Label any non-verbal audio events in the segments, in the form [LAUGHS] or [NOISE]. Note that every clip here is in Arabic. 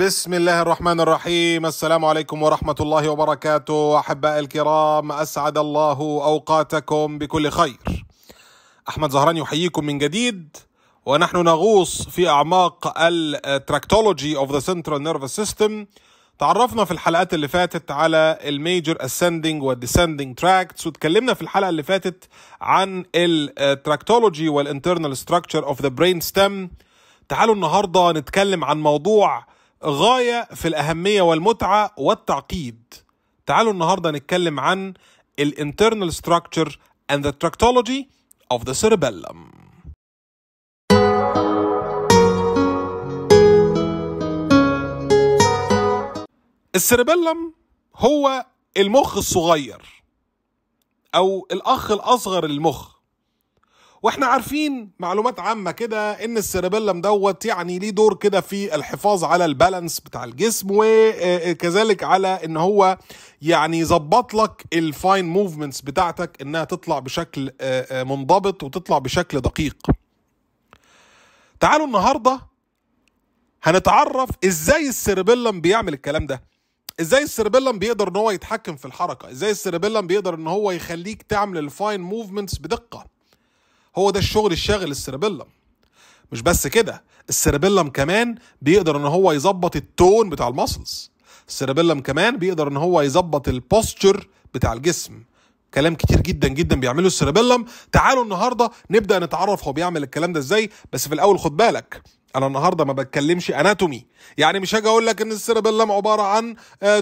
بسم الله الرحمن الرحيم السلام عليكم ورحمة الله وبركاته أحباء الكرام أسعد الله أوقاتكم بكل خير أحمد زهران يحييكم من جديد ونحن نغوص في أعماق التراكتولوجي of the central nervous system تعرفنا في الحلقات اللي فاتت على الميجر اسندنج والديسندنج تراكتس واتكلمنا في الحلقه اللي فاتت عن التراكتولوجي والانترنال ستراكشر اوف ذا برين ستيم تعالوا النهارده نتكلم عن موضوع غاية في الأهمية والمتعة والتعقيد تعالوا النهاردة نتكلم عن الـ internal structure and the tractology of the cerebellum السيربيلم هو المخ الصغير أو الأخ الأصغر للمخ واحنا عارفين معلومات عامة كده ان السيربيلم دوت يعني ليه دور كده في الحفاظ على البالانس بتاع الجسم وكذلك آه، آه، على ان هو يعني يظبط لك الفاين موفمنتس بتاعتك انها تطلع بشكل آه، منضبط وتطلع بشكل دقيق تعالوا النهاردة هنتعرف ازاي السيربيلم بيعمل الكلام ده ازاي السيربيلم بيقدر ان هو يتحكم في الحركه ازاي السيربيلم بيقدر ان هو يخليك تعمل الفاين موفمنتس بدقه هو ده الشغل الشاغل السيربيلم مش بس كده السيربيلم كمان بيقدر ان هو يظبط التون بتاع المسلز السيربيلم كمان بيقدر ان هو يظبط البوستشر بتاع الجسم كلام كتير جدا جدا بيعمله السيربيلم تعالوا النهارده نبدا نتعرف هو بيعمل الكلام ده ازاي بس في الاول خد بالك انا النهارده ما بتكلمش اناتومي يعني مش هاجي اقول لك ان السيربيلم عباره عن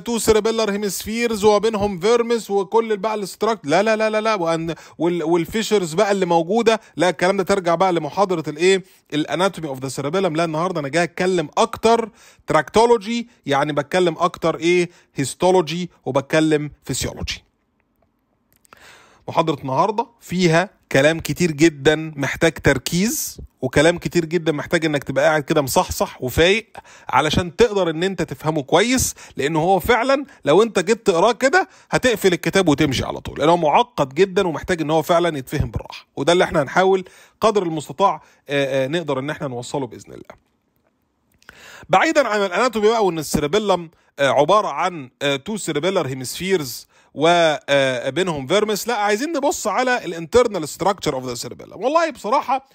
تو سيربيلر هيمسفيرز وما بينهم فيرمس وكل بقى الاستراكت لا لا لا لا لا وأن والفيشرز بقى اللي موجوده لا الكلام ده ترجع بقى لمحاضره الايه الاناتومي اوف ذا سيربيلم لا النهارده انا جاي اتكلم اكتر تراكتولوجي يعني بتكلم اكتر ايه هيستولوجي وبتكلم فيسيولوجي محاضره النهارده فيها كلام كتير جدا محتاج تركيز وكلام كتير جدا محتاج انك تبقى قاعد كده مصحصح وفايق علشان تقدر ان انت تفهمه كويس لان هو فعلا لو انت جيت تقراه كده هتقفل الكتاب وتمشي على طول لان هو معقد جدا ومحتاج ان هو فعلا يتفهم بالراحه وده اللي احنا هنحاول قدر المستطاع آآ آه، آآ آه، نقدر ان احنا نوصله باذن الله بعيدا عن الاناتومي بقى وان السيربيلم آه، عباره عن تو سيربيلر هيمسفيرز وبينهم آه، فيرمس لا عايزين نبص على الانترنال ستراكشر اوف ذا سيربيلم والله بصراحه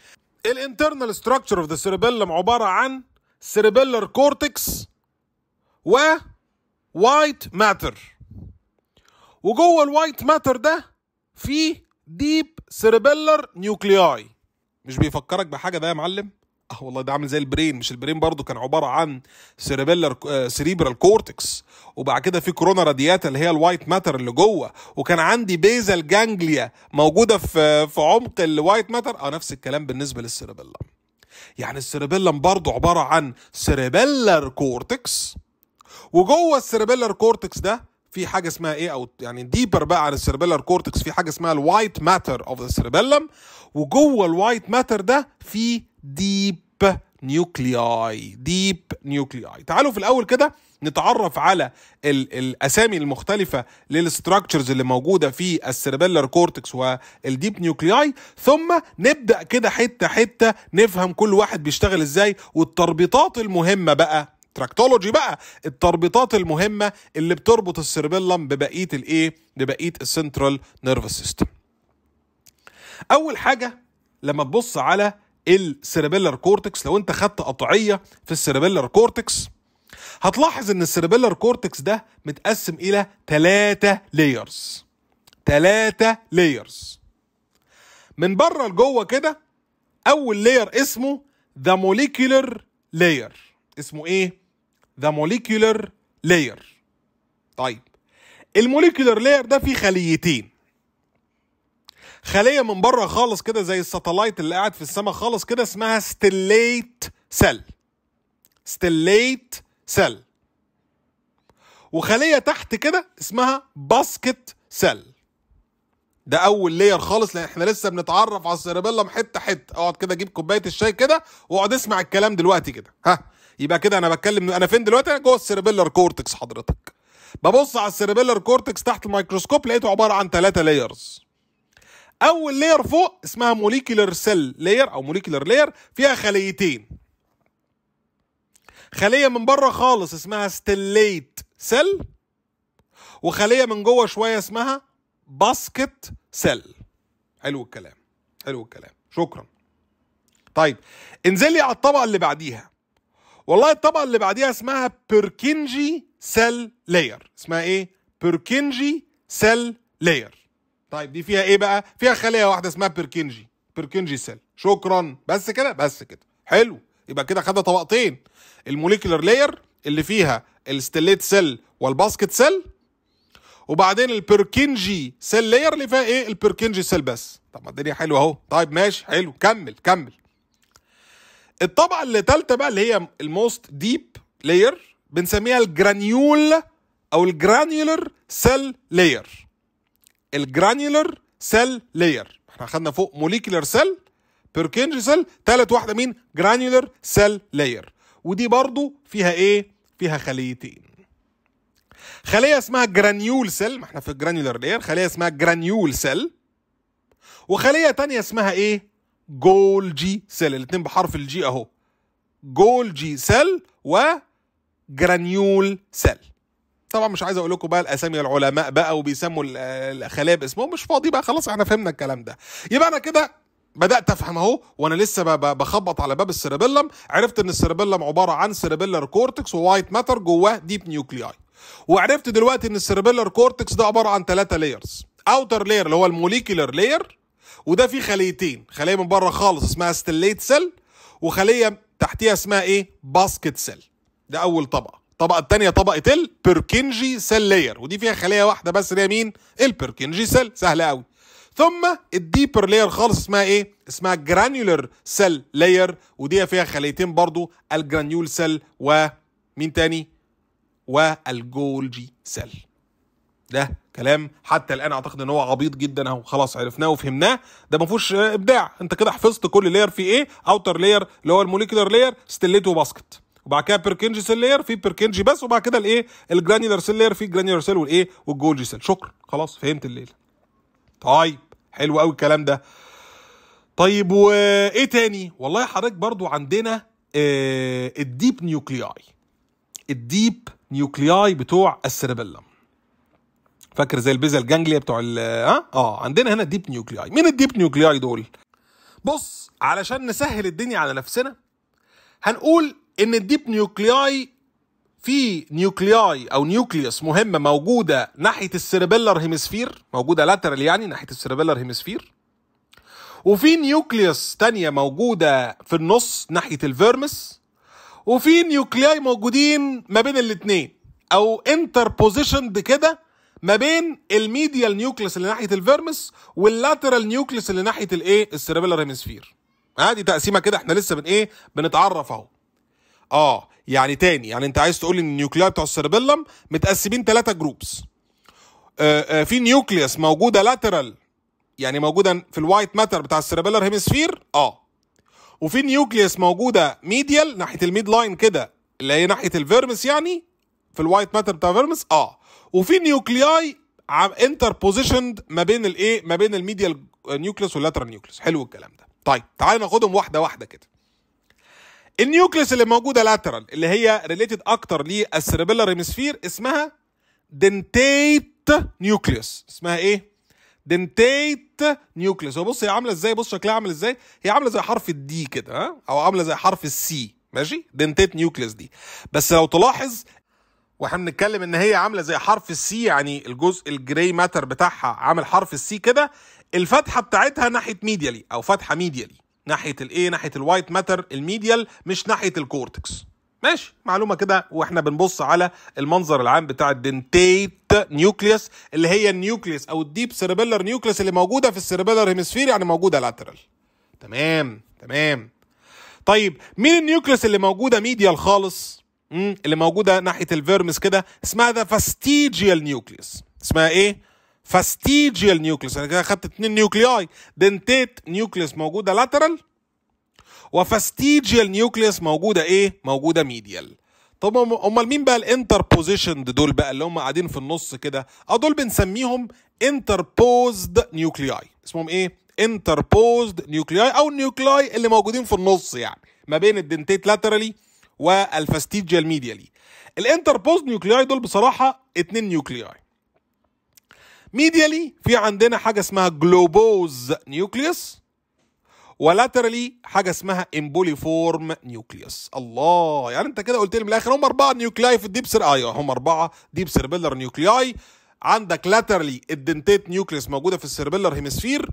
الانترنال ستراكشر اوف ذا سيربيلم عباره عن سيربيلر كورتكس و وايت ماتر وجوه الوايت ماتر ده في ديب سيربيلر نيوكلياي مش بيفكرك بحاجه ده يا معلم اه والله ده عامل زي البرين مش البرين برضو كان عباره عن سيريبيلر سيريبرال كورتكس وبعد كده في كورونا رادياتا اللي هي الوايت ماتر اللي جوه وكان عندي بيزل جانجليا موجوده في في عمق الوايت ماتر اه نفس الكلام بالنسبه للسيريبيلم يعني السيريبيلم برضو عباره عن سيريبيلر كورتكس وجوه السيريبيلر كورتكس ده في حاجه اسمها ايه او يعني ديبر بقى عن السيربيلر كورتكس في حاجه اسمها الوايت ماتر اوف ذا سيربيلم وجوه الوايت ماتر ده في ديب نيوكلياي ديب نيوكلياي تعالوا في الاول كده نتعرف على الـ الاسامي المختلفه للاستراكشرز اللي موجوده في السيربيلر كورتكس والديب نيوكلياي ثم نبدا كده حته حته نفهم كل واحد بيشتغل ازاي والتربيطات المهمه بقى تراكتولوجي بقى التربيطات المهمه اللي بتربط السيربيلم ببقيه الايه ببقيه السنترال نيرفس سيستم اول حاجه لما تبص على السيربيلر كورتكس لو انت خدت قطعيه في السيربيلر كورتكس هتلاحظ ان السيربيلر كورتكس ده متقسم الى ثلاثه لايرز ثلاثه لايرز من بره لجوه كده اول لاير اسمه ذا موليكيولر لاير اسمه ايه ذا موليكيولر لاير طيب الموليكيولر لاير ده فيه خليتين خليه من بره خالص كده زي الساتلايت اللي قاعد في السماء خالص كده اسمها ستيليت سيل ستيليت سيل وخليه تحت كده اسمها باسكت سيل ده اول لير خالص لان احنا لسه بنتعرف على السيربيلم حته حته اقعد كده اجيب كوبايه الشاي كده واقعد اسمع الكلام دلوقتي كده ها يبقى كده انا بتكلم انا فين دلوقتي انا جوه السيربيلر كورتكس حضرتك ببص على السيربيلر كورتكس تحت الميكروسكوب لقيته عباره عن ثلاثه لايرز اول لير فوق اسمها موليكيولر سيل لير او موليكيولر لير فيها خليتين خليه من بره خالص اسمها ستيليت سيل وخليه من جوه شويه اسمها باسكت سيل حلو الكلام حلو الكلام شكرا طيب انزلي على الطبقه اللي بعديها والله الطبقه اللي بعديها اسمها بيركنجي سيل لاير اسمها ايه بيركنجي سيل لاير طيب دي فيها ايه بقى فيها خليه واحده اسمها بيركنجي بيركنجي سيل شكرا بس كده بس كده حلو يبقى كده خدنا طبقتين الموليكولر لاير اللي فيها الستيليت سيل والباسكت سيل وبعدين البركنجي سيل لاير اللي فيها ايه البركنجي سيل بس طب ما الدنيا حلوه اهو طيب ماشي حلو كمل كمل الطبقه اللي تالتة بقى اللي هي الموست ديب لاير بنسميها الجرانيول او الجرانيولر سيل لاير الجرانيولر سيل لاير احنا خدنا فوق موليكولر سيل بيركنج سيل تالت واحده مين جرانيولر سيل لاير ودي برضو فيها ايه فيها خليتين خليه اسمها جرانيول سيل ما احنا في الجرانيولر لاير خليه اسمها جرانيول سيل وخليه تانية اسمها ايه جول جي سيل الاتنين بحرف الجي اهو جول جي سيل و جرانيول سيل طبعا مش عايز اقول لكم بقى الاسامي العلماء بقى وبيسموا الخلايا باسمهم مش فاضي بقى خلاص احنا فهمنا الكلام ده يبقى انا كده بدات افهم اهو وانا لسه بخبط على باب السيربيلم عرفت ان السيربيلم عباره عن سيربيلر كورتكس ووايت ماتر جواه ديب نيوكلياي وعرفت دلوقتي ان السيربيلر كورتكس ده عباره عن ثلاثه لايرز اوتر لاير اللي هو الموليكيولر لاير وده فيه خليتين خليه من بره خالص اسمها ستليت سيل وخليه تحتيها اسمها ايه باسكت سيل ده اول طبقه الطبقه الثانيه طبقه البركنجي سيل لاير ودي فيها خليه واحده بس اللي هي مين البركنجي سيل سهله قوي ثم الديبر لاير خالص اسمها ايه اسمها جرانيولر سيل لاير ودي فيها خليتين برضو الجرانيول سيل ومين تاني والجولجي سيل ده كلام حتى الان اعتقد ان هو عبيط جدا اهو خلاص عرفناه وفهمناه ده ما فيهوش ابداع انت كده حفظت كل لاير فيه ايه اوتر لاير اللي هو الموليكولر لاير ستيليت وباسكت وبعد كده بيركنجي سيل لاير في بيركنجي بس وبعد كده الايه الجرانيولار سيل لاير في جرانيولار سيل والايه والجولجي سيل شكرا خلاص فهمت الليله طيب حلو قوي الكلام ده طيب وايه تاني والله يا حضرتك برضو عندنا آه الديب نيوكلياي الديب نيوكلياي بتوع السيربيلم فاكر زي البيزا الجانجليا بتوع ال اه اه عندنا هنا ديب نيوكلياي مين الديب نيوكلياي دول بص علشان نسهل الدنيا على نفسنا هنقول ان الديب نيوكلياي في نيوكلياي او نيوكليوس مهمه موجوده ناحيه السيربيلر هيمسفير موجوده لاترال يعني ناحيه السيربيلر هيمسفير وفي نيوكليوس تانية موجودة في النص ناحية الفيرمس وفي نيوكلياي موجودين ما بين الاتنين او انتر بوزيشند كده ما بين الميديال نيوكليس اللي ناحيه الفيرمس واللاترال نيوكليس اللي ناحيه الايه السيربيلر هيمسفير ها آه، تقسيمه كده احنا لسه بن ايه بنتعرف اهو اه يعني تاني يعني انت عايز تقول ان النيوكليا بتوع السيربيلم متقسمين ثلاثة جروبس آه آه في نيوكليس موجوده لاترال يعني موجوده في الوايت ماتر بتاع السيربيلر هيمسفير اه وفي نيوكليس موجوده ميديال ناحيه الميد لاين كده اللي هي ناحيه الفيرمس يعني في الوايت ماتر بتاع فيرمس اه وفي نيوكلياي انتر بوزيشند ما بين الايه ما بين الميديال نيوكليس واللاترال نيوكليس حلو الكلام ده طيب تعالى ناخدهم واحده واحده كده النيوكليس اللي موجوده لاترال اللي هي ريليتد اكتر للسيربيلار هيمسفير اسمها دنتيت نيوكليس اسمها ايه دنتيت نيوكليس هو بص هي عامله ازاي بص شكلها عامل ازاي هي عامله زي حرف الدي كده ها او عامله زي حرف السي ماشي دنتيت نيوكليس دي بس لو تلاحظ واحنا بنتكلم ان هي عامله زي حرف السي يعني الجزء الجراي ماتر بتاعها عامل حرف السي كده الفتحه بتاعتها ناحيه ميديالي او فتحه ميديالي ناحيه الايه ناحيه الوايت ماتر الميديال مش ناحيه الكورتكس ماشي معلومه كده واحنا بنبص على المنظر العام بتاع الدنتيت نيوكليوس اللي هي النيوكليوس او الديب سيربيلر نيوكليوس اللي موجوده في السيربيلر هيمسفير يعني موجوده لاترال تمام تمام طيب مين النيوكليوس اللي موجوده ميديال خالص اللي موجوده ناحيه الفيرمس كده اسمها ذا فاستيجيال نيوكليوس اسمها ايه فاستيجيال نيوكليس انا كده خدت اتنين نيوكلياي دنتيت نيوكليس موجوده لاترال وفاستيجيال نيوكليس موجوده ايه موجوده ميديال طب امال مين بقى الانتر دول بقى اللي هم قاعدين في النص كده اه دول بنسميهم انتربوزد نيوكلياي اسمهم ايه انتربوزد نيوكلياي او النيوكلاي اللي موجودين في النص يعني ما بين الدنتيت لاترالي والفاستيجيال ميديالي الانتربوزد نيوكلياي دول بصراحه اتنين نيوكلياي ميديالي في عندنا حاجه اسمها جلوبوز نيوكليوس ولاترالي حاجه اسمها امبوليفورم نيوكليوس الله يعني انت كده قلت لي من الاخر هم اربعه نيوكلاي في الديب سير ايوه هم اربعه ديب سيربيلر نيوكلاي عندك لاترالي الدنتيت نيوكليوس موجوده في السيربيلر هيمسفير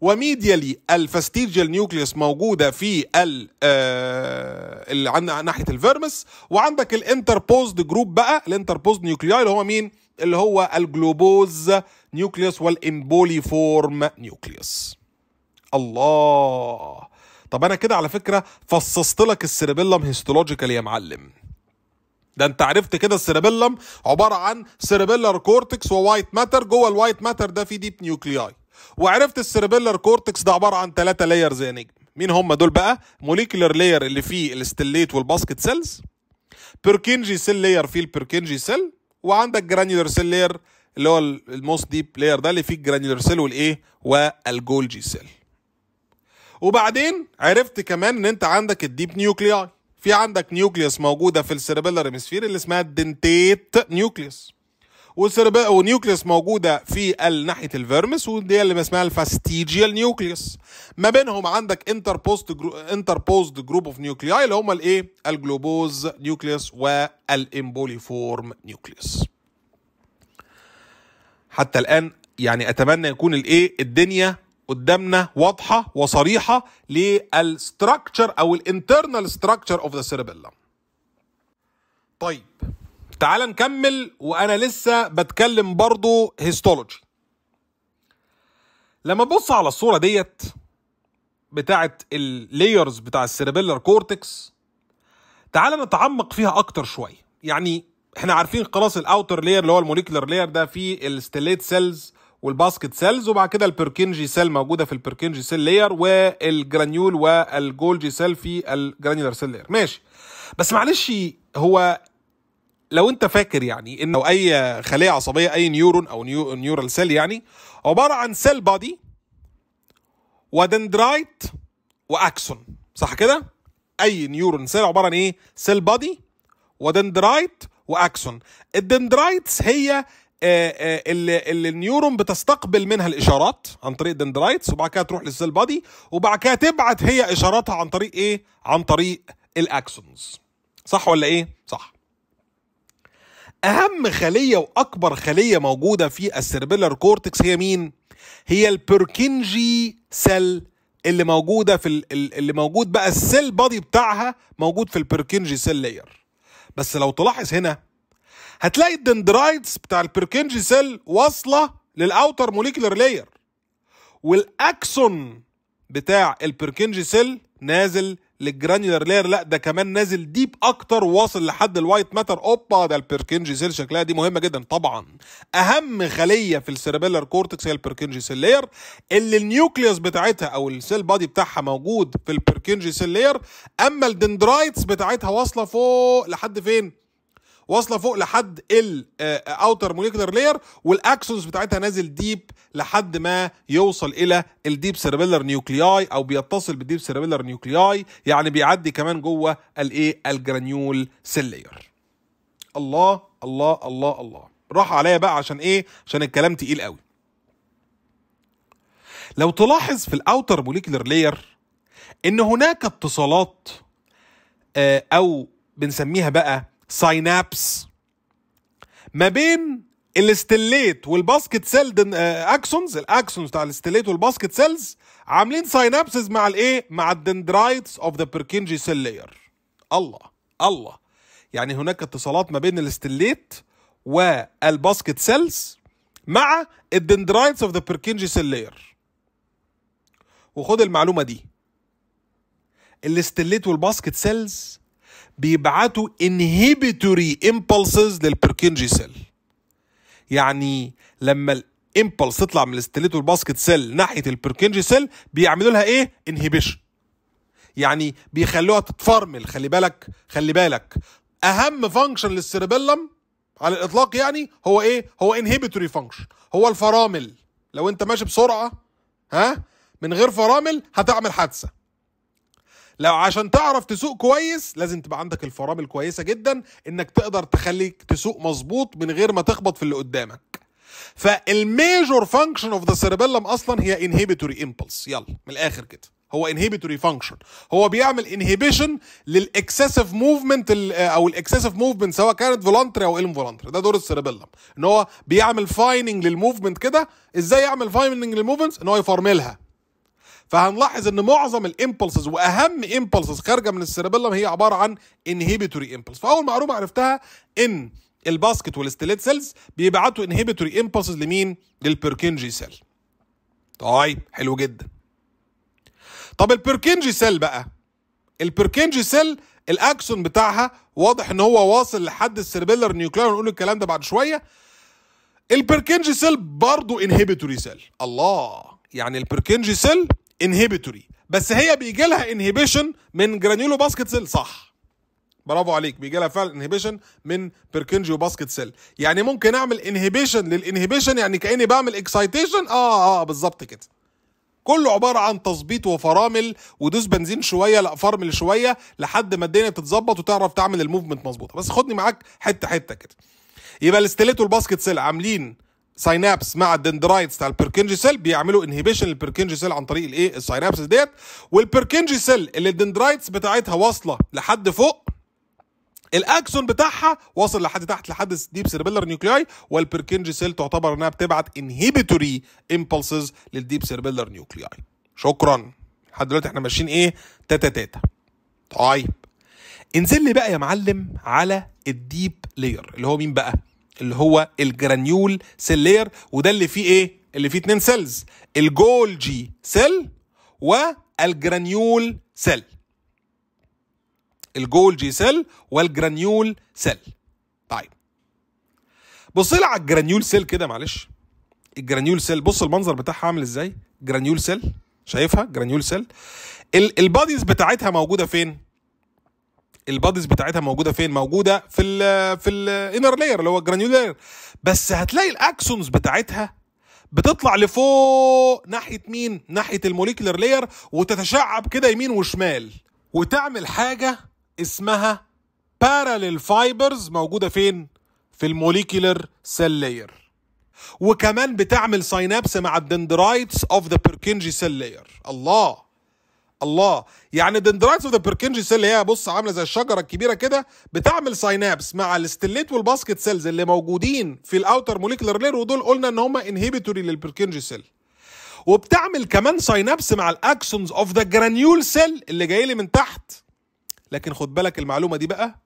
وميديالي الفاستيجيال نيوكليوس موجوده في ال آه، اللي عندنا ناحيه الفيرمس وعندك الانتربوزد جروب بقى الانتربوزد نيوكلياي اللي هو مين؟ اللي هو الجلوبوز نيوكليوس والامبولي فورم نيوكليوس الله طب انا كده على فكره فصصت لك السيربيلم هيستولوجيكال يا معلم ده انت عرفت كده السيربيلم عباره عن سيربيلر كورتكس ووايت ماتر جوه الوايت ماتر ده في ديب نيوكلياي وعرفت السيربيلر كورتكس ده عباره عن ثلاثه لايرز يا نجم مين هم دول بقى موليكولر لاير اللي فيه الاستليت والباسكت سيلز بيركنجي سيل لاير فيه البيركنجي سيل وعندك جرانيولر سيل لير اللي هو الموست ديب لير ده اللي فيه الجرانيولر سيل والايه والجولجي سيل وبعدين عرفت كمان ان انت عندك الديب نيوكلياي في عندك نيوكليوس موجوده في السيربيلر هيمسفير اللي اسمها الدنتيت نيوكليوس والسيربا والنيوكليس موجوده في ناحيه الفيرمس ودي اللي اسمها الفاستيجيال نيوكليس ما بينهم عندك انتر بوست جرو... انتر بوست جروب اوف نيوكلياي اللي هم الايه الجلوبوز نيوكليس والامبوليفورم نيوكليس حتى الان يعني اتمنى يكون الايه الدنيا قدامنا واضحه وصريحه للستراكشر او الانترنال ستراكشر اوف ذا سيربيلا طيب تعال نكمل وانا لسه بتكلم برضو هيستولوجي لما بص على الصوره ديت بتاعت اللييرز بتاع السيربيلر كورتكس تعال نتعمق فيها اكتر شويه يعني احنا عارفين خلاص الاوتر لاير اللي هو الموليكولر لاير ده فيه الستيليت سيلز والباسكت سيلز وبعد كده البركنجي سيل موجوده في البركنجي سيل لاير والجرانيول والجولجي سيل في الجرانيولر سيل لاير ماشي بس معلش هو لو انت فاكر يعني ان اي خليه عصبيه اي نيورون او نيو نيورال سيل يعني عباره عن سيل بادي ودندرايت واكسون صح كده اي نيورون سيل عباره عن ايه سيل بادي ودندرايت واكسون الدندرايتس هي اللي, آه، آه، اللي النيورون بتستقبل منها الاشارات عن طريق الدندرايتس وبعد كده تروح للسيل بادي وبعد كده تبعت هي اشاراتها عن طريق ايه عن طريق الاكسونز صح ولا ايه صح اهم خليه واكبر خليه موجوده في السيربيلر كورتكس هي مين هي البركنجي سيل اللي موجوده في اللي موجود بقى السيل بادي بتاعها موجود في البركنجي سيل لاير بس لو تلاحظ هنا هتلاقي الدندرايتس بتاع البركنجي سيل واصله للاوتر موليكولر لاير والاكسون بتاع البركنجي سيل نازل للجرانيولر لاير لا ده كمان نازل ديب اكتر واصل لحد الوايت ماتر اوبا ده البركنجي سيل شكلها دي مهمه جدا طبعا اهم خليه في السيربيلر كورتكس هي البركنجي سيل لاير اللي النيوكليوس بتاعتها او السيل بادي بتاعها موجود في البركنجي سيل لاير اما الدندرايتس بتاعتها واصله فوق لحد فين واصله فوق لحد الاوتر موليكولر لاير والاكسونز بتاعتها نازل ديب لحد ما يوصل الى الديب سيربيلر نيوكلياي او بيتصل بالديب سيربيلر نيوكلياي يعني بيعدي كمان جوه الايه الجرانيول سيل لاير الله الله الله الله راح عليا بقى عشان ايه عشان الكلام تقيل قوي لو تلاحظ في الاوتر موليكولر لاير ان هناك اتصالات آه، او بنسميها بقى ساينابس ما بين الاستليت والباسكت سيل آه، اكسونز الاكسونز بتاع الاستليت والباسكت سيلز عاملين ساينابسز مع الايه مع الدندرايتس اوف ذا بيركنجي سيل لاير الله الله يعني هناك اتصالات ما بين الاستليت والباسكت سيلز مع الدندرايتس اوف ذا بيركنجي سيل لاير وخد المعلومه دي الاستليت والباسكت سيلز بيبعتوا انهبيتوري امبلسز للبركنجي سيل يعني لما الامبلس تطلع من الاستليتو الباسكت سيل ناحيه البركنجي سيل بيعملوا لها ايه انهبيشن يعني بيخلوها تتفرمل خلي بالك خلي بالك اهم فانكشن للسيربيلم على الاطلاق يعني هو ايه هو انهبيتوري فانكشن هو الفرامل لو انت ماشي بسرعه ها من غير فرامل هتعمل حادثه لو عشان تعرف تسوق كويس لازم تبقى عندك الفرامل كويسة جدا انك تقدر تخليك تسوق مظبوط من غير ما تخبط في اللي قدامك فالميجور فانكشن اوف ذا سيربيلم اصلا هي انهبيتوري امبلس يلا من الاخر كده هو انهبيتوري فانكشن هو بيعمل انهبيشن للاكسسيف موفمنت او الاكسسيف موفمنت سواء كانت فولانتري او انفولانتري ده دور السيربيلم ان هو بيعمل فايننج للموفمنت كده ازاي يعمل فايننج للموفمنت ان هو يفرملها فهنلاحظ ان معظم الامبلسز واهم امبلسز خارجه من السيربيلم هي عباره عن انهبيتوري امبلس فاول معلومه عرفتها ان الباسكت والستيليت سيلز بيبعتوا انهبيتوري امبلسز لمين للبيركنجي سيل طيب حلو جدا طب البيركنجي سيل بقى البيركنجي سيل الاكسون بتاعها واضح ان هو واصل لحد السيربيلر نيوكلير نقول الكلام ده بعد شويه البركنجي سيل برضه انهبيتوري سيل الله يعني البركنجي سيل انهبيتوري بس هي بيجي لها انهبيشن من جرانيولو باسكت سيل صح برافو عليك بيجي لها فعلا انهبيشن من بيركنجيو باسكت سيل يعني ممكن اعمل انهبيشن للانهبيشن يعني كاني بعمل اكسايتيشن آه،, اه اه بالظبط كده كله عبارة عن تظبيط وفرامل ودوس بنزين شوية لا فرمل شوية لحد ما الدنيا تتظبط وتعرف تعمل الموفمنت مظبوطة بس خدني معاك حتة حتة كده يبقى الاستيليت والباسكت سيل عاملين ساينابس مع الدندرايتس بتاع البركنجي سيل بيعملوا انهبيشن للبركنجي سيل عن طريق الايه الساينابس ديت والبركنجي سيل اللي الدندرايتس بتاعتها واصله لحد فوق الاكسون بتاعها واصل لحد تحت لحد الديب سيربيلر نيوكلياي والبركنجي سيل تعتبر انها بتبعت انهبيتوري امبلسز للديب سيربيلر نيوكلياي شكرا لحد دلوقتي احنا ماشيين ايه تاتا تاتا طيب انزل لي بقى يا معلم على الديب لير اللي هو مين بقى اللي هو الجرانيول سيل وده اللي فيه ايه اللي فيه اتنين سيلز الجولجي سيل والجرانيول سيل الجولجي سيل والجرانيول سيل طيب بصي على الجرانيول سيل كده معلش الجرانيول سيل بص المنظر بتاعها عامل ازاي جرانيول سيل شايفها جرانيول سيل الباديز بتاعتها موجوده فين الباديز بتاعتها موجوده فين موجوده في الـ في الانر لاير اللي هو الجرانيولار بس هتلاقي الاكسونز بتاعتها بتطلع لفوق ناحيه مين ناحيه الموليكولر لاير وتتشعب كده يمين وشمال وتعمل حاجه اسمها بارالل فايبرز موجوده فين في الموليكولر سيل لاير وكمان بتعمل ساينابس مع الدندرايتس اوف ذا بيركنجي سيل لاير الله الله يعني الدندرايتس اوف ذا بيركنجي سيل هي بص عامله زي الشجره الكبيره كده بتعمل ساينابس مع الاستليت والباسكت سيلز اللي موجودين في الاوتر موليكولر لير ودول قلنا ان هم انهبيتوري للبيركنجي سيل وبتعمل كمان ساينابس مع الاكسونز اوف ذا جرانيول سيل اللي جاي لي من تحت لكن خد بالك المعلومه دي بقى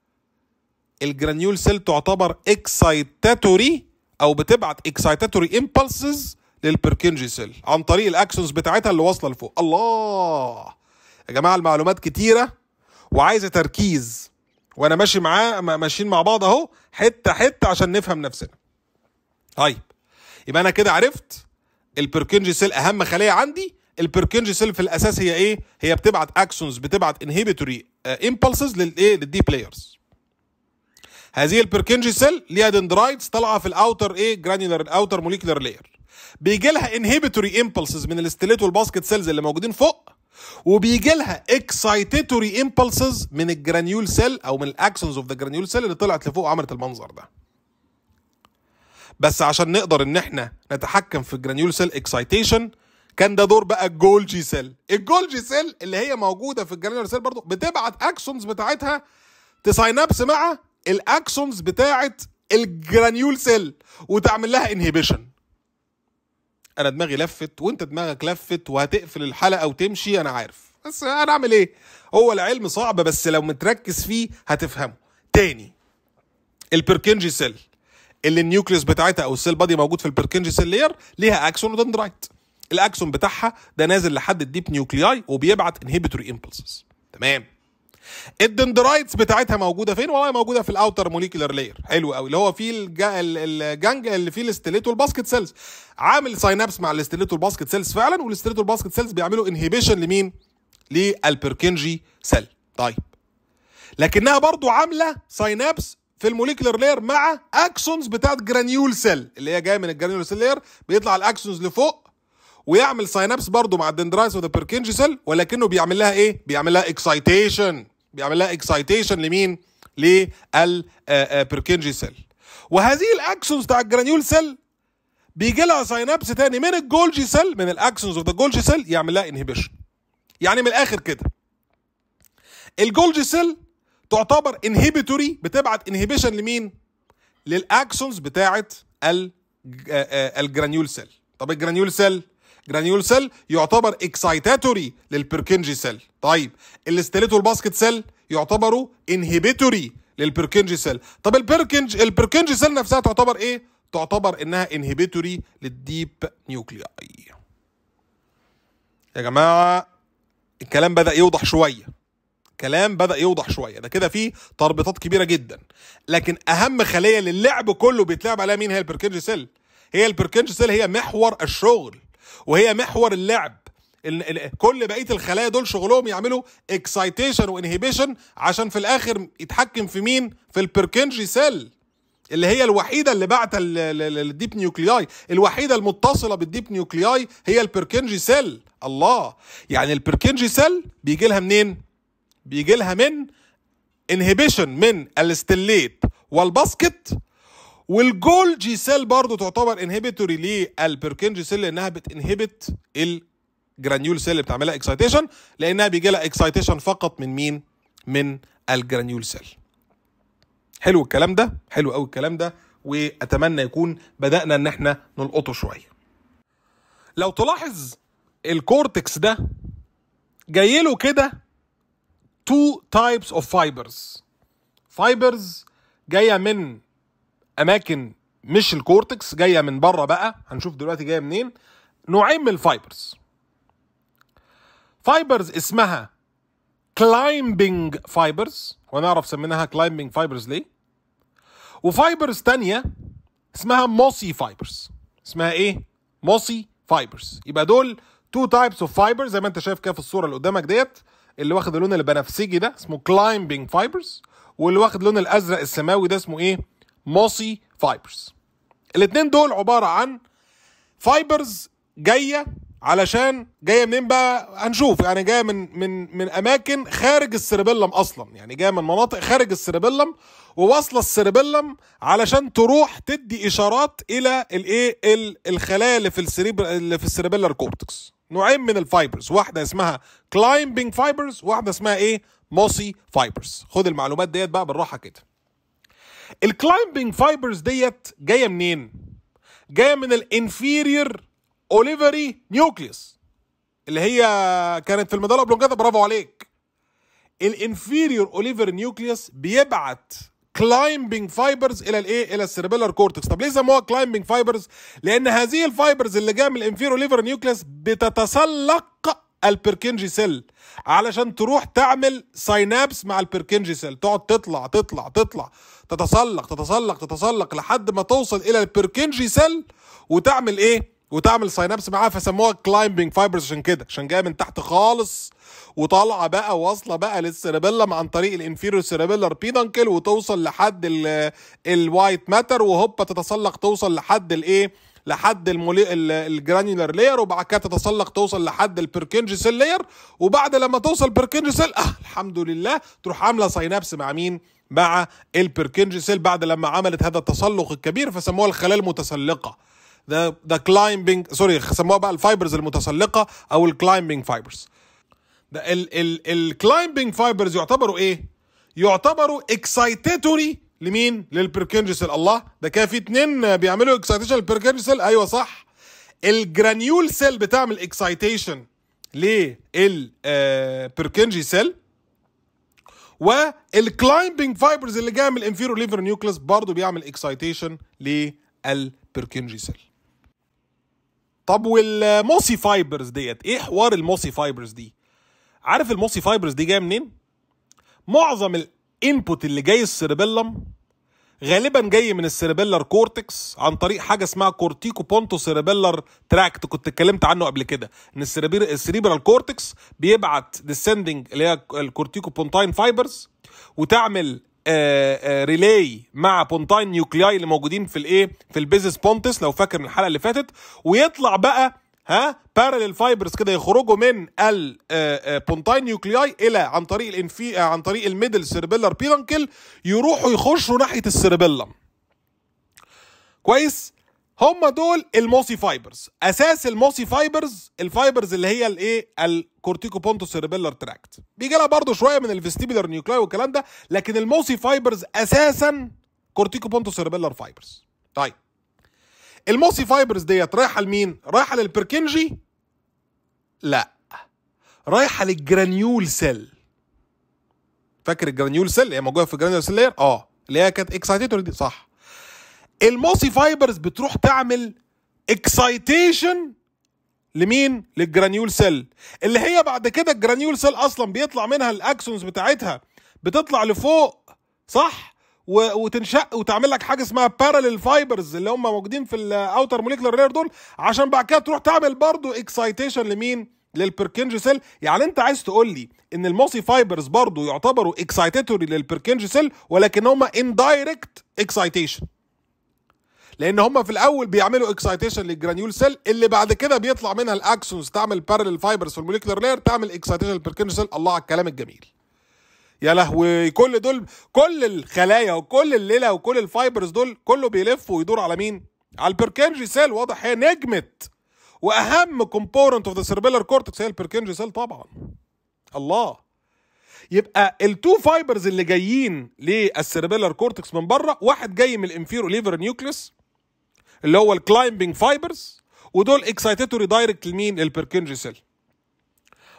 الجرانيول سيل تعتبر اكسايتاتوري او بتبعت اكسايتاتوري امبلسز للبركنجي سيل عن طريق الاكسونز بتاعتها اللي واصله لفوق الله يا جماعه المعلومات كتيره وعايزه تركيز وانا ماشي معاه ماشيين مع بعض اهو حته حته عشان نفهم نفسنا طيب يبقى انا كده عرفت البركنجي سيل اهم خليه عندي البركنجي سيل في الاساس هي ايه هي بتبعت اكسونز بتبعت انهبيتوري امبلسز للايه للدي بلايرز هذه البركنجي سيل ليها دندرايتس طالعه في الاوتر ايه جرانيولار الاوتر موليكولار لاير بيجي لها انهبيتوري امبلسز من الاستليت والباسكت سيلز اللي موجودين فوق وبيجي لها اكسايتيتوري امبلسز من الجرانيول سيل او من الاكسونز اوف ذا جرانيول سيل اللي طلعت لفوق وعملت المنظر ده بس عشان نقدر ان احنا نتحكم في الجرانيول سيل اكسايتيشن كان ده دور بقى الجولجي سيل الجولجي سيل اللي هي موجوده في الجرانيول سيل برضو بتبعت اكسونز بتاعتها تساينابس مع الاكسونز بتاعت الجرانيول سيل وتعمل لها انهبيشن انا دماغي لفت وانت دماغك لفت وهتقفل الحلقه وتمشي انا عارف بس انا اعمل ايه هو العلم صعب بس لو متركز فيه هتفهمه تاني البركنجي سيل اللي النيوكليوس بتاعتها او السيل بادي موجود في البركنجي سيل لير ليها اكسون ودندرايت الاكسون بتاعها ده نازل لحد الديب نيوكلياي وبيبعت انهبيتوري امبلسز تمام الدندرايتس بتاعتها موجوده فين والله موجوده في الاوتر موليكيولر لاير حلو قوي اللي هو فيه الجانج الجنج اللي فيه الاستليت والباسكت سيلز عامل ساينابس مع الاستليت والباسكت سيلز فعلا والاستليت والباسكت سيلز بيعملوا انهبيشن لمين للبركنجي سيل طيب لكنها برضو عامله ساينابس في الموليكيولر لاير مع اكسونز بتاعت جرانيول سيل اللي هي جايه من الجرانيول سيل لاير بيطلع الاكسونز لفوق ويعمل ساينابس برضو مع الدندرايس وذا بيركنجي سيل ولكنه بيعمل لها ايه بيعمل لها اكسايتيشن بيعمل لها اكسايتيشن لمين للبركنجي سيل آه، آه، وهذه الاكسونز بتاع الجرانيول سيل بيجي لها ساينابس تاني من الجولجي سيل من الاكسونز اوف ذا جولجي سيل يعمل لها انهبيشن يعني من الاخر كده الجولجي سيل تعتبر انهبيتوري بتبعت انهبيشن لمين للاكسونز بتاعت آه، الجرانيول سيل طب الجرانيول سيل جرانيول سيل يعتبر اكسايتاتوري للبركنجي سيل طيب الاستيليتو الباسكت سيل يعتبروا انهبيتوري للبركنجي سيل طب البركنج البركنجي سيل نفسها تعتبر ايه تعتبر انها انهبيتوري للديب نيوكلياي يا جماعه الكلام بدا يوضح شويه كلام بدا يوضح شويه ده كده فيه تربطات كبيره جدا لكن اهم خليه للعب كله بيتلعب عليها مين هي البركنج سيل هي البركنج سيل هي محور الشغل وهي محور اللعب كل بقيه الخلايا دول شغلهم يعملوا اكسايتيشن وانهيبيشن عشان في الاخر يتحكم في مين في البركنجي سيل اللي هي الوحيده اللي بعت الديب نيوكلياي الوحيده المتصله بالديب نيوكلياي هي البركنجي سيل الله يعني البركنجي سيل بيجي لها منين بيجي لها من انهيبيشن من الاستليت والباسكت والجول جي سيل برضه تعتبر انهبيتوري ليه جي سيل لانها بتنهبت الجرانيول سيل اللي بتعملها اكسايتيشن لانها بيجي لها اكسايتيشن فقط من مين؟ من الجرانيول سيل. حلو الكلام ده حلو قوي الكلام ده واتمنى يكون بدانا ان احنا نلقطه شويه. لو تلاحظ الكورتكس ده جاي له كده تو تايبس اوف فايبرز. فايبرز جايه من اماكن مش الكورتكس جايه من بره بقى هنشوف دلوقتي جايه منين نوعين من الفايبرز فايبرز اسمها كلايمبنج فايبرز ونعرف سميناها كلايمبنج فايبرز ليه وفايبرز تانية اسمها موسي فايبرز اسمها ايه موسي فايبرز يبقى دول تو تايبس اوف فايبرز زي ما انت شايف كده في الصوره اللي قدامك ديت اللي واخد اللون البنفسجي ده اسمه كلايمبنج فايبرز واللي واخد اللون الازرق السماوي ده اسمه ايه موسي فايبرز الاثنين دول عبارة عن فايبرز جاية علشان جايه منين بقى هنشوف يعني جايه من من من اماكن خارج السيربيلم اصلا يعني جايه من مناطق خارج السيربيلم وواصله السيربيلم علشان تروح تدي اشارات الى الايه الخلايا اللي في السريب اللي في السيربيلر كورتكس نوعين من الفايبرز واحده اسمها كلايمبنج فايبرز واحده اسمها ايه موسي فايبرز خد المعلومات ديت بقى بالراحه كده الكلايمبنج فايبرز ديت جايه منين جايه من الانفيرير اوليفري نيوكليس اللي هي كانت في المدار الابلونجاتا برافو عليك الانفيريور اوليفر نيوكليوس بيبعت كلايمبنج فايبرز الى الايه الى السيربيلر كورتكس طب ليه سموها كلايمبنج فايبرز لان هذه الفايبرز اللي جايه من الانفيريور اوليفر نيوكليوس بتتسلق البركنجي سيل علشان تروح تعمل ساينابس مع البركنجي سيل تقعد تطلع تطلع تطلع تتسلق تتسلق تتسلق لحد ما توصل الى البركنجي سيل وتعمل ايه وتعمل ساينابس معاها فسموها كلايمبنج فايبرز عشان كده عشان جايه من تحت خالص وطالعه بقى واصله بقى للسيرابيلم عن طريق الانفيريو سيرابيلر بيدنكل وتوصل لحد الوايت ماتر وهوبا تتسلق توصل لحد الايه لحد المولي... الجرانيولار لير وبعد كده تتسلق توصل لحد سيل لير وبعد لما توصل سيل آه الحمد لله تروح عامله ساينابس مع مين؟ مع سيل بعد لما عملت هذا التسلق الكبير فسموها الخلايا المتسلقه ذا ذا كلايمبنج سوري سموها بقى الفايبرز المتسلقه او الكلايمبنج فايبرز ده الكلايمبنج فايبرز يعتبروا ايه؟ يعتبروا اكسايتاتوري لمين للبركنجسل الله ده كان في اتنين بيعملوا اكسايتيشن للبركنجسل ايوه صح الجرانيول سيل بتعمل اكسايتيشن للبركنجي سيل والكلايمبنج فايبرز اللي جايه من الانفيرو ليفر نيوكلس برضه بيعمل اكسايتيشن للبركنجي سيل طب والموسي فايبرز ديت ايه حوار الموسي فايبرز دي عارف الموسي فايبرز دي جايه منين معظم الانبوت اللي جاي السيربيلم غالبا جاي من السيربيلر كورتكس عن طريق حاجه اسمها كورتيكو بونتو سيربيلر تراكت كنت اتكلمت عنه قبل كده ان السيربيلر كورتكس بيبعت ديسندنج اللي هي الكورتيكو بونتاين فايبرز وتعمل آآ آآ ريلاي مع بونتاين نيوكلياي اللي موجودين في الايه في البيزس بونتس لو فاكر من الحلقه اللي فاتت ويطلع بقى ها بارلل فايبرز كده يخرجوا من البونتاين آه، نيوكلياي آه، الى عن طريق الانفي آه، عن طريق الميدل سيربيلر بيدنكل يروحوا يخشوا ناحيه السيربيلم كويس هم دول الموسي فايبرز اساس الموسي فايبرز الفايبرز اللي هي الايه الكورتيكو بونتو سيربيلر تراكت بيجي لها برضه شويه من الفيستيبيلر نيوكلاي والكلام ده لكن الموسي فايبرز اساسا كورتيكو بونتو سيربيلر فايبرز طيب الموسي فايبرز ديت رايحه لمين؟ رايحه للبركنجي؟ لا رايحه للجرانيول سيل فاكر الجرانيول سيل هي موجوده في الجرانيول سيل اه اللي هي كانت اكسايتيتور دي صح الموسي فايبرز بتروح تعمل اكسايتيشن لمين؟ للجرانيول سيل اللي هي بعد كده الجرانيول سيل اصلا بيطلع منها الاكسونز بتاعتها بتطلع لفوق صح؟ وتنشق وتعمل لك حاجه اسمها بارلل فايبرز اللي هم موجودين في الاوتر موليكولر لاير دول عشان بعد كده تروح تعمل برضو اكسايتيشن لمين للبركنج سيل يعني انت عايز تقول لي ان الموسي فايبرز برضو يعتبروا اكسايتيتوري للبركنج سيل ولكن هم اندايركت اكسايتيشن لان هم في الاول بيعملوا اكسايتيشن للجرانيول سيل اللي بعد كده بيطلع منها الاكسونز تعمل بارلل فايبرز في الموليكولر لاير تعمل اكسايتيشن للبركنج سيل الله على الكلام الجميل يا لهوي كل دول كل الخلايا وكل الليله وكل الفايبرز دول كله بيلف ويدور على مين؟ على البركنجي سيل واضح هي نجمه واهم كومبوننت اوف ذا سيربيلر كورتكس هي البركنجي سيل طبعا الله يبقى التو فايبرز اللي جايين للسيربيلر كورتكس من بره واحد جاي من الانفيرو ليفر نيوكليوس اللي هو الكلايمبنج فايبرز ودول اكسايتاتوري دايركت لمين البركنجي سيل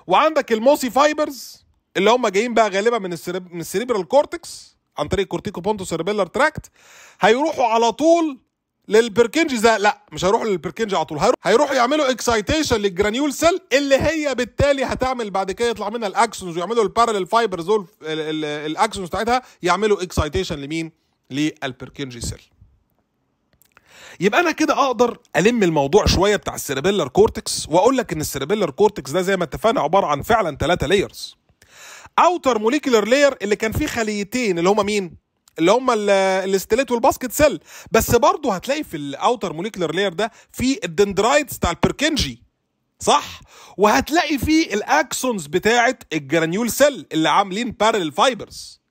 وعندك الموسي فايبرز اللي هم جايين بقى غالبا من السريب... من السريبرال كورتكس عن طريق كورتيكو بونتو سيربيلر تراكت هيروحوا على طول للبركنج ده لا مش هيروحوا للبركنج على طول هيروحوا يعملوا اكسايتيشن للجرانيول سيل اللي هي بالتالي هتعمل بعد كده يطلع منها الاكسونز ويعملوا البارلل فايبرز الاكسونز بتاعتها يعملوا اكسايتيشن لمين للبركنج سيل يبقى انا كده اقدر الم الموضوع شويه بتاع السيربيلر كورتكس واقول لك ان السيربيلر كورتكس ده زي ما اتفقنا عباره عن فعلا ثلاثه لايرز اوتر موليكولر لاير اللي كان فيه خليتين اللي هما مين؟ اللي هم الاستيليت والباسكت سيل بس برضه هتلاقي في الاوتر موليكولر لاير ده في الدندرايتس بتاع البركنجي صح وهتلاقي فيه الاكسونز بتاعه الجرانيول سيل اللي عاملين بارل فايبرز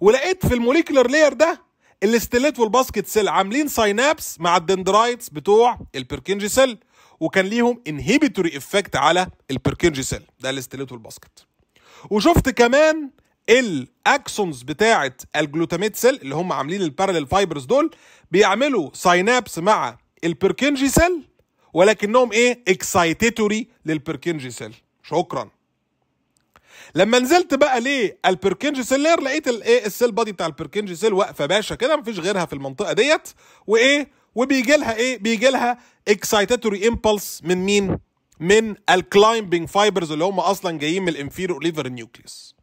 ولقيت في الموليكولر لاير ده الاستيليت والباسكت سيل عاملين ساينابس مع الدندرايتس بتوع البركنجي سيل وكان ليهم انهبيتوري افكت على البركنجي سيل ده الاستيليت والباسكت وشفت كمان الاكسونز بتاعه الجلوتاميت سيل اللي هم عاملين البارلل فايبرز دول بيعملوا ساينابس مع البركنجي سيل ولكنهم ايه اكسايتيتوري للبركنجي سيل شكرا لما نزلت بقى ليه البركنجي سيل لير لقيت الايه السيل بادي بتاع البركنجي سيل واقفه باشا كده مفيش غيرها في المنطقه ديت وايه وبيجي لها ايه بيجي لها اكسايتاتوري امبلس من مين من الكلايمبنج فايبرز اللي هم اصلا جايين من الانفيرو ليفر نيوكليس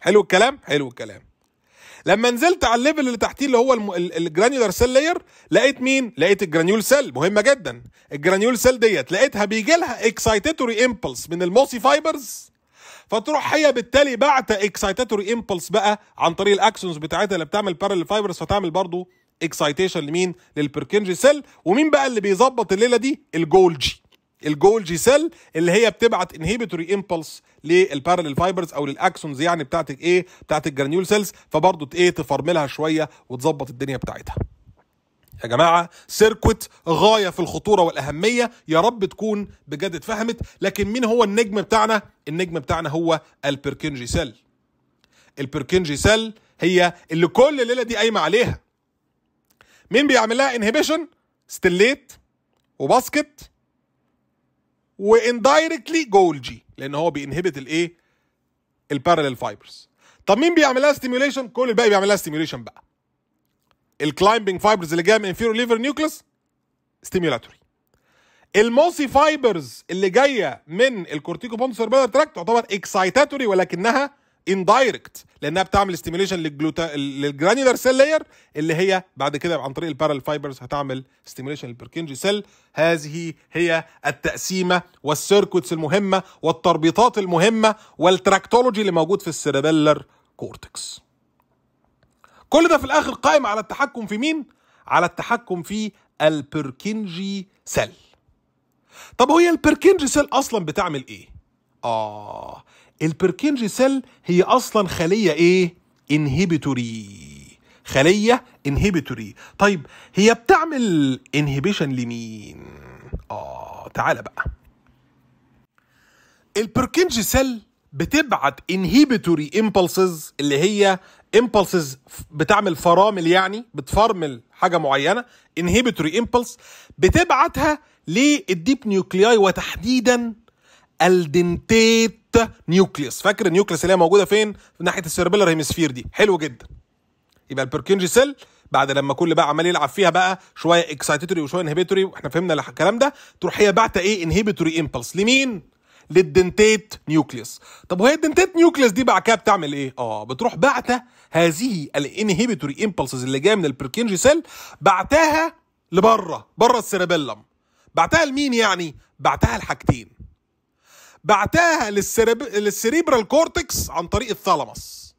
حلو الكلام حلو الكلام لما نزلت على الليفل اللي تحتيه اللي هو الجرانيولار سيل لاير لقيت مين لقيت الجرانيول سيل مهمه جدا الجرانيول سيل ديت لقيتها بيجي لها اكسايتاتوري امبلس من الموسي فايبرز فتروح هي بالتالي بعت اكسايتاتوري امبلس بقى عن طريق الاكسونز بتاعتها اللي بتعمل بارل فايبرز فتعمل برضو اكسايتيشن لمين للبركنجي سيل ومين بقى اللي بيظبط الليله دي الجولجي الجول جي سيل اللي هي بتبعت انهيبيتوري امبلس للبارلل فايبرز او للاكسونز يعني بتاعت ايه بتاعت الجرانيول سيلز فبرضه ايه تفرملها شويه وتظبط الدنيا بتاعتها يا جماعة سيركوت غاية في الخطورة والأهمية يا رب تكون بجد اتفهمت لكن مين هو النجم بتاعنا؟ النجم بتاعنا هو البركنجي سيل البركنجي سيل هي اللي كل الليلة دي قايمة عليها مين بيعمل لها انهبيشن؟ ستليت وباسكت واندايركتلي جولجي لان هو بينهبت الايه البارلل فايبرز طب مين بيعملها ستيميوليشن كل الباقي بيعملها ستيميوليشن بقى الكلايمبنج فايبرز اللي جايه من انفيرو ليفر نيوكلس ستيميولاتوري الموسي فايبرز اللي جايه من الكورتيكو بونتو سيربيلر تراكت تعتبر اكسايتاتوري ولكنها اندايركت لانها بتعمل ستيميليشن للجلوتا للجرانيولار سيل لاير اللي هي بعد كده عن طريق البارال فايبرز هتعمل ستيميليشن للبركنجي سيل هذه هي التقسيمه والسيركوتس المهمه والتربيطات المهمه والتراكتولوجي اللي موجود في السيربيلر كورتكس كل ده في الاخر قائم على التحكم في مين على التحكم في البركنجي سيل طب هي البركنجي سيل اصلا بتعمل ايه اه البركنجي سيل هي اصلا خليه ايه انهبيتوري خليه انهبيتوري طيب هي بتعمل انهبيشن لمين اه تعالى بقى البركنجي سيل بتبعت انهبيتوري امبلسز اللي هي امبلسز بتعمل فرامل يعني بتفرمل حاجه معينه انهبيتوري امبلس بتبعتها للديب نيوكلياي وتحديدا الدنتيت نيوكليس فاكر النيوكليوس اللي هي موجوده فين في ناحيه السيربيلر هيمسفير دي حلو جدا يبقى البركنجي سيل بعد لما كل بقى عمال يلعب فيها بقى شويه اكسايتوري وشويه انهبيتوري واحنا فهمنا الكلام ده تروح هي بعت ايه انهبيتوري امبلس لمين للدنتيت نيوكليس طب وهي الدنتيت نيوكليس دي بعد كده بتعمل ايه اه بتروح بعتة هذه الانهبيتوري امبلسز اللي جايه من البركنجي سيل بعتها لبره بره السيربيلم بعتها لمين يعني بعتها لحاجتين بعتها للسريب... للسريبرال كورتكس عن طريق الثالاموس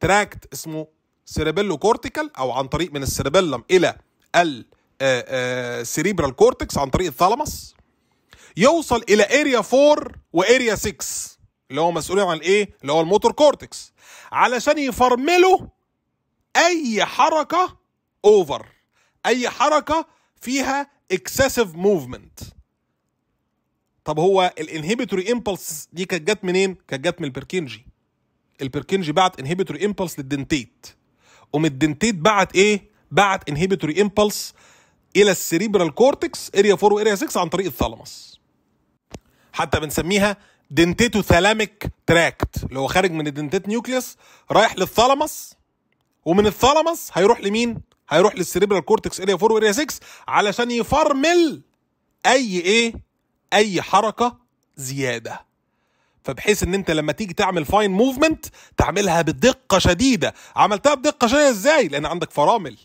تراكت اسمه سيربيلو كورتيكال او عن طريق من السيريبيلم الى السريبرال آه، آه، كورتكس عن طريق الثالاموس يوصل الى اريا 4 واريا 6 اللي هو مسؤولين عن الايه اللي هو الموتور كورتكس علشان يفرملوا اي حركه اوفر اي حركه فيها اكسسيف موفمنت طب هو الانهبيتوري امبلس دي كانت جت منين؟ كانت جت من البركنجي البركنجي بعت انهبيتوري امبلس للدنتيت قوم الدنتيت بعت ايه؟ بعت انهبيتوري امبلس الى السريبرال كورتكس اريا 4 واريا 6 عن طريق الثالاموس. حتى بنسميها دنتيتو ثلاميك تراكت اللي هو خارج من الدنتيت نيوكليس رايح للثالاموس ومن الثالاموس هيروح لمين؟ هيروح للسريبرال كورتكس اريا 4 واريا 6 علشان يفرمل اي ايه اي حركه زياده فبحيث ان انت لما تيجي تعمل فاين موفمنت تعملها بدقه شديده عملتها بدقه شديده ازاي لان عندك فرامل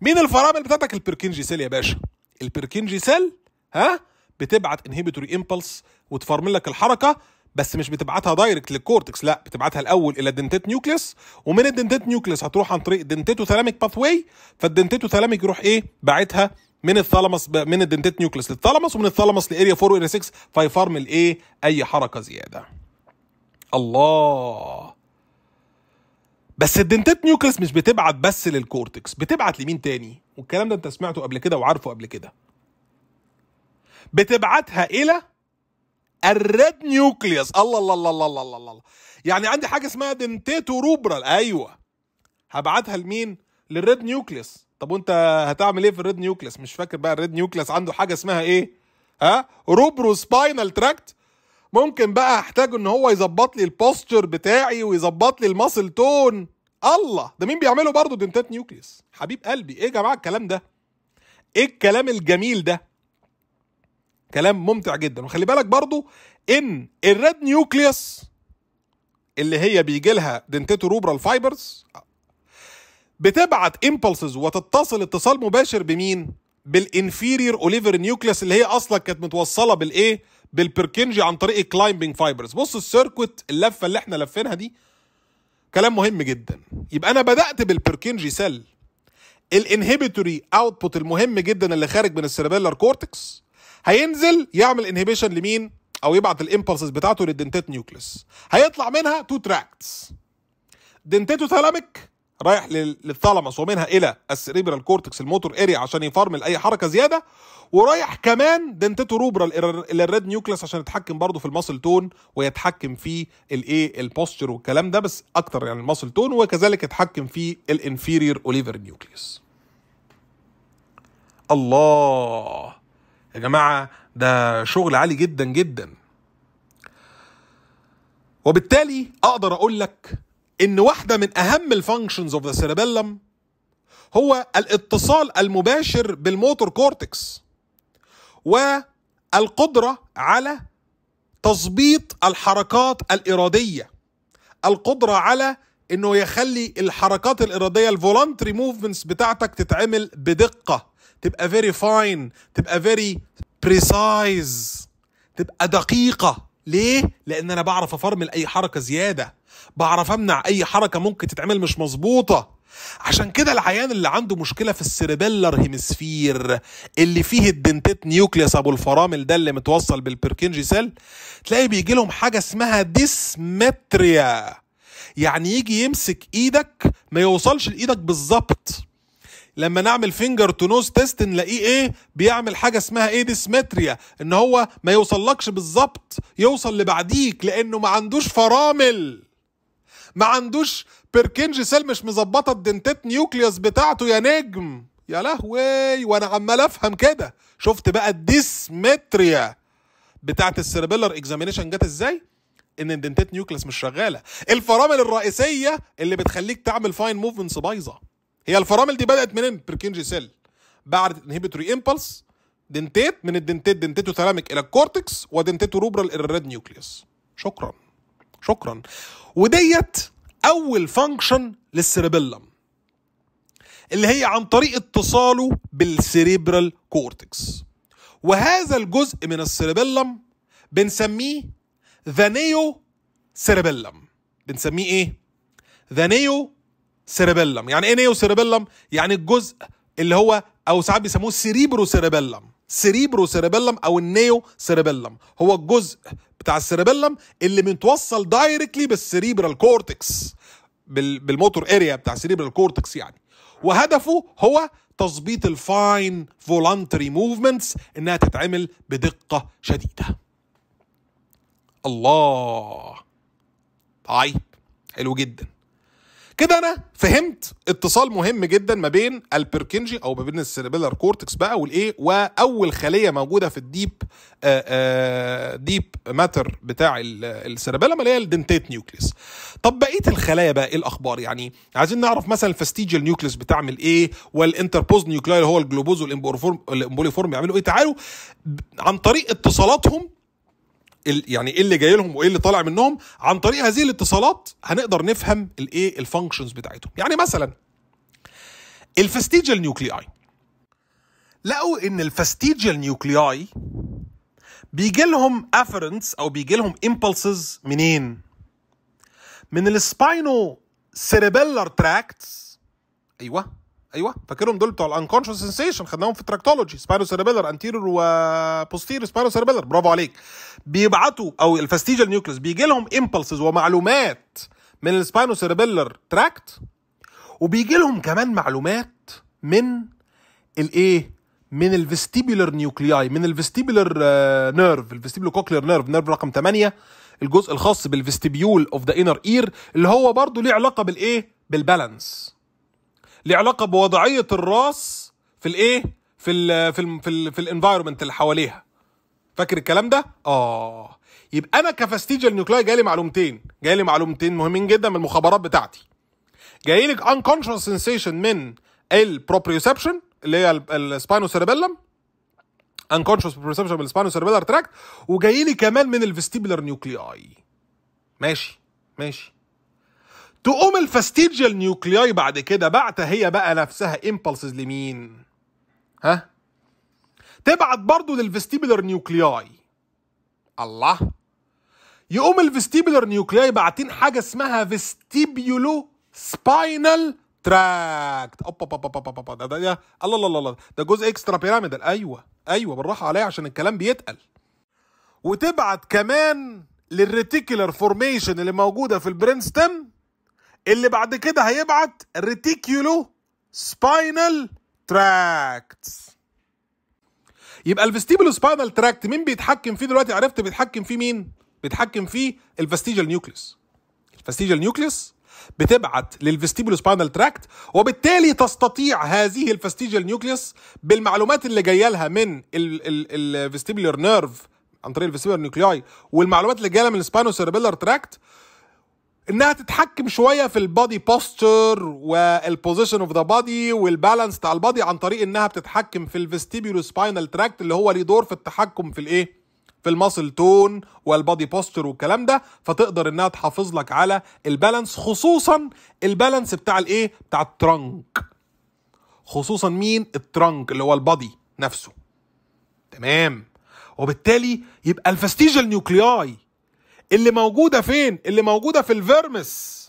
مين الفرامل بتاعتك البركنجي سيل يا باشا البركنجي سيل ها بتبعت انهبيتوري امبلس وتفرمل لك الحركه بس مش بتبعتها دايركت للكورتكس لا بتبعتها الاول الى الدنتيت نيوكليس ومن الدنتيت نيوكليس هتروح عن طريق دنتيتو ثلاميك باث واي فالدنتيتو ثلاميك يروح ايه باعتها من الثالاموس من الدنتيت نيوكليس للثالاموس ومن الثالاموس لاريا 4 واريا 6 فيفرم الايه اي حركه زياده الله بس الدنتات نيوكليس مش بتبعت بس للكورتكس بتبعت لمين تاني والكلام ده انت سمعته قبل كده وعارفه قبل كده بتبعتها الى الريد نيوكليوس الله الله الله الله الله الله, الله. يعني عندي حاجه اسمها دنتيتو روبرال ايوه هبعتها لمين للريد نيوكليوس طب وانت هتعمل ايه في الريد نيوكلس مش فاكر بقى الريد نيوكلس عنده حاجه اسمها ايه ها روبرو سباينال تراكت ممكن بقى احتاج ان هو يظبط لي البوستشر بتاعي ويظبط لي الماسل تون الله ده مين بيعمله برضه دنتات نيوكليس حبيب قلبي ايه يا جماعه الكلام ده ايه الكلام الجميل ده كلام ممتع جدا وخلي بالك برضه ان الريد نيوكليس اللي هي بيجي لها دنتيتو روبرال فايبرز بتبعت امبلسز وتتصل اتصال مباشر بمين بالانفيرير اوليفر نيوكليس اللي هي اصلا كانت متوصله بالايه بالبركنجي عن طريق الكلايمبنج فايبرز بص السيركوت اللفه اللي احنا لفينها دي كلام مهم جدا يبقى انا بدات بالبركنجي سيل الانهبيتوري اوتبوت المهم جدا اللي خارج من السيربيلر كورتكس هينزل يعمل انهبيشن لمين او يبعت الامبلسز بتاعته للدنتات نيوكليس هيطلع منها تو تراكتس دنتاتو ثالاميك رايح للثالاموس ومنها الى السريبرال كورتكس الموتور اريا عشان يفرمل اي حركه زياده ورايح كمان دنتيتو روبرا الريد نيوكليس عشان يتحكم برضه في الماسل تون ويتحكم في الايه البوستشر والكلام ده بس اكتر يعني الماسل تون وكذلك يتحكم في الانفيرير اوليفر نيوكليس الله يا جماعه ده شغل عالي جدا جدا وبالتالي اقدر اقول لك ان واحده من اهم الفانكشنز اوف ذا سيربيلم هو الاتصال المباشر بالموتور كورتكس والقدره على تظبيط الحركات الاراديه القدره على انه يخلي الحركات الاراديه الفولنتري موفمنتس بتاعتك تتعمل بدقه تبقى فيري فاين تبقى فيري بريسايز تبقى دقيقه ليه لان انا بعرف افرمل اي حركه زياده بعرف امنع اي حركه ممكن تتعمل مش مظبوطه عشان كده العيان اللي عنده مشكله في السيربيلر هيمسفير اللي فيه الدنتيت نيوكليس ابو الفرامل ده اللي متوصل بالبركنجي سيل تلاقي بيجي لهم حاجه اسمها ديسمتريا يعني يجي يمسك ايدك ما يوصلش لايدك بالظبط لما نعمل فينجر تو نوز تيست نلاقيه ايه بيعمل حاجه اسمها ايه ديسمتريا ان هو ما يوصلكش بالظبط يوصل لبعديك لانه ما عندوش فرامل ما عندوش بيركنج سيل مش مظبطه الدنتات نيوكليوس بتاعته يا نجم يا لهوي وانا عمال افهم كده شفت بقى الديسمتريا بتاعت السيربيلر اكزامينيشن جت ازاي ان الدنتات نيوكليوس مش شغاله الفرامل الرئيسيه اللي بتخليك تعمل فاين موفمنتس بايظه هي الفرامل دي بدات منين بيركنج سيل بعد انهبيتوري امبلس دنتيت من الدنتيت دنتيتو ثلامك الى الكورتكس ودنتيتو روبرال الى الريد نيوكليوس شكرا شكرا وديت اول فانكشن للسيربيلم اللي هي عن طريق اتصاله بالسيريبرال كورتكس وهذا الجزء من السيربيلم بنسميه ذا نيو سيربيلم بنسميه ايه ذا نيو سيربيلم يعني ايه نيو سيربيلم يعني الجزء اللي هو او ساعات بيسموه سيريبرو سيربيلم سيريبرو سيربيلم او النيو سيربيلم هو الجزء بتاع السيربيلم اللي متوصل دايركتلي بالسريبرال كورتكس بالموتور اريا بتاع السريبرال كورتكس يعني وهدفه هو تظبيط الفاين فولنتري موفمنتس انها تتعمل بدقه شديده الله طيب حلو جدا كده انا فهمت اتصال مهم جدا ما بين البركنجي او ما بين السيربيلر كورتكس بقى والايه واول خليه موجوده في الديب آآ آه، آآ آه، ديب ماتر بتاع السيربيلم اللي هي الدنتيت نيوكليس طب بقيه الخلايا بقى ايه الاخبار يعني عايزين نعرف مثلا الفاستيجيال نيوكليس بتعمل ايه والانتربوز نيوكلاي اللي هو الجلوبوز والامبوليفورم بيعملوا ايه تعالوا عن طريق اتصالاتهم يعني ايه اللي جاي لهم وايه اللي طالع منهم عن طريق هذه الاتصالات هنقدر نفهم الايه الفانكشنز بتاعتهم يعني مثلا الفاستيجيال نيوكليي لقوا ان الفاستيجيال نيوكليي بيجي لهم افرنس او بيجي لهم امبلسز منين من السباينو سيريبيلر تراكتس ايوه ايوه فاكرهم دول بتوع الانكونشس سنسيشن خدناهم في التراكتولوجي سباينو سيربيلر انتيرور وبوستيرور سباينو سيربيلر برافو عليك بيبعتوا او الفاستيجال نيوكليس بيجي لهم امبلسز ومعلومات من السباينو سيربيلر تراكت وبيجي لهم كمان معلومات من الايه من الفيستيبولر نيوكلياي من الفيستيبولر نيرف الفيستيبولو كوكلير نيرف نيرف رقم 8 الجزء الخاص بالفيستيبيول اوف ذا انر اير اللي هو برضه ليه علاقه بالايه بالبالانس ليه علاقه بوضعيه الراس في الايه في الـ في الـ في, الـ في الانفايرمنت اللي حواليها فاكر الكلام ده اه يبقى انا كفاستيجيال نيوكلاي جاي لي معلومتين جاي لي معلومتين مهمين جدا من المخابرات بتاعتي جاي لك انكونشس سنسيشن من البروبريوسبشن اللي هي السباينوسيربيلم انكونشس بروبريوسبشن من السباينوسيربيلر تراكت وجاي لي كمان من الفيستيبولار نيوكلياي ماشي ماشي تقوم الفاستيجيال نيوكلياي بعد كده بعت هي بقى نفسها امبلسز لمين ها تبعت برضه للفستيبولار نيوكلياي الله يقوم الفستيبولار نيوكلياي باعتين حاجه اسمها فيستيبيولو سباينال تراكت اوبا اوبا اوبا اوبا ده, ده, ده الله الله الله ده جزء اكسترا بيراميدال ايوه ايوه بالراحه عليا عشان الكلام بيتقل وتبعت كمان للريتيكولار فورميشن اللي موجوده في ستيم اللي بعد كده هيبعت ريتيكيولو سباينال تراكت يبقى الفستيبولو سباينال تراكت مين بيتحكم فيه دلوقتي عرفت بيتحكم فيه مين بيتحكم فيه الفستيجال نيوكليس الفستيجال نيوكليس بتبعت للفستيبولو سباينال تراكت وبالتالي تستطيع هذه الفستيجال نيوكليس بالمعلومات اللي جايه لها من الفستيبولر نيرف عن طريق الفستيبولر نيوكلياي والمعلومات اللي جايه لها من السبانو سيربيلر تراكت انها تتحكم شويه في البادي بوستر والبوزيشن اوف ذا بادي والبالانس بتاع البادي عن طريق انها بتتحكم في الفيستيبيولو سباينال تراكت اللي هو ليه دور في التحكم في الايه في الماسل تون والبادي بوستر والكلام ده فتقدر انها تحافظ لك على البالانس خصوصا البالانس بتاع الايه بتاع الترنك خصوصا مين الترنك اللي هو البادي نفسه تمام وبالتالي يبقى الفستيجال نيوكلياي اللي موجوده فين اللي موجوده في الفيرمس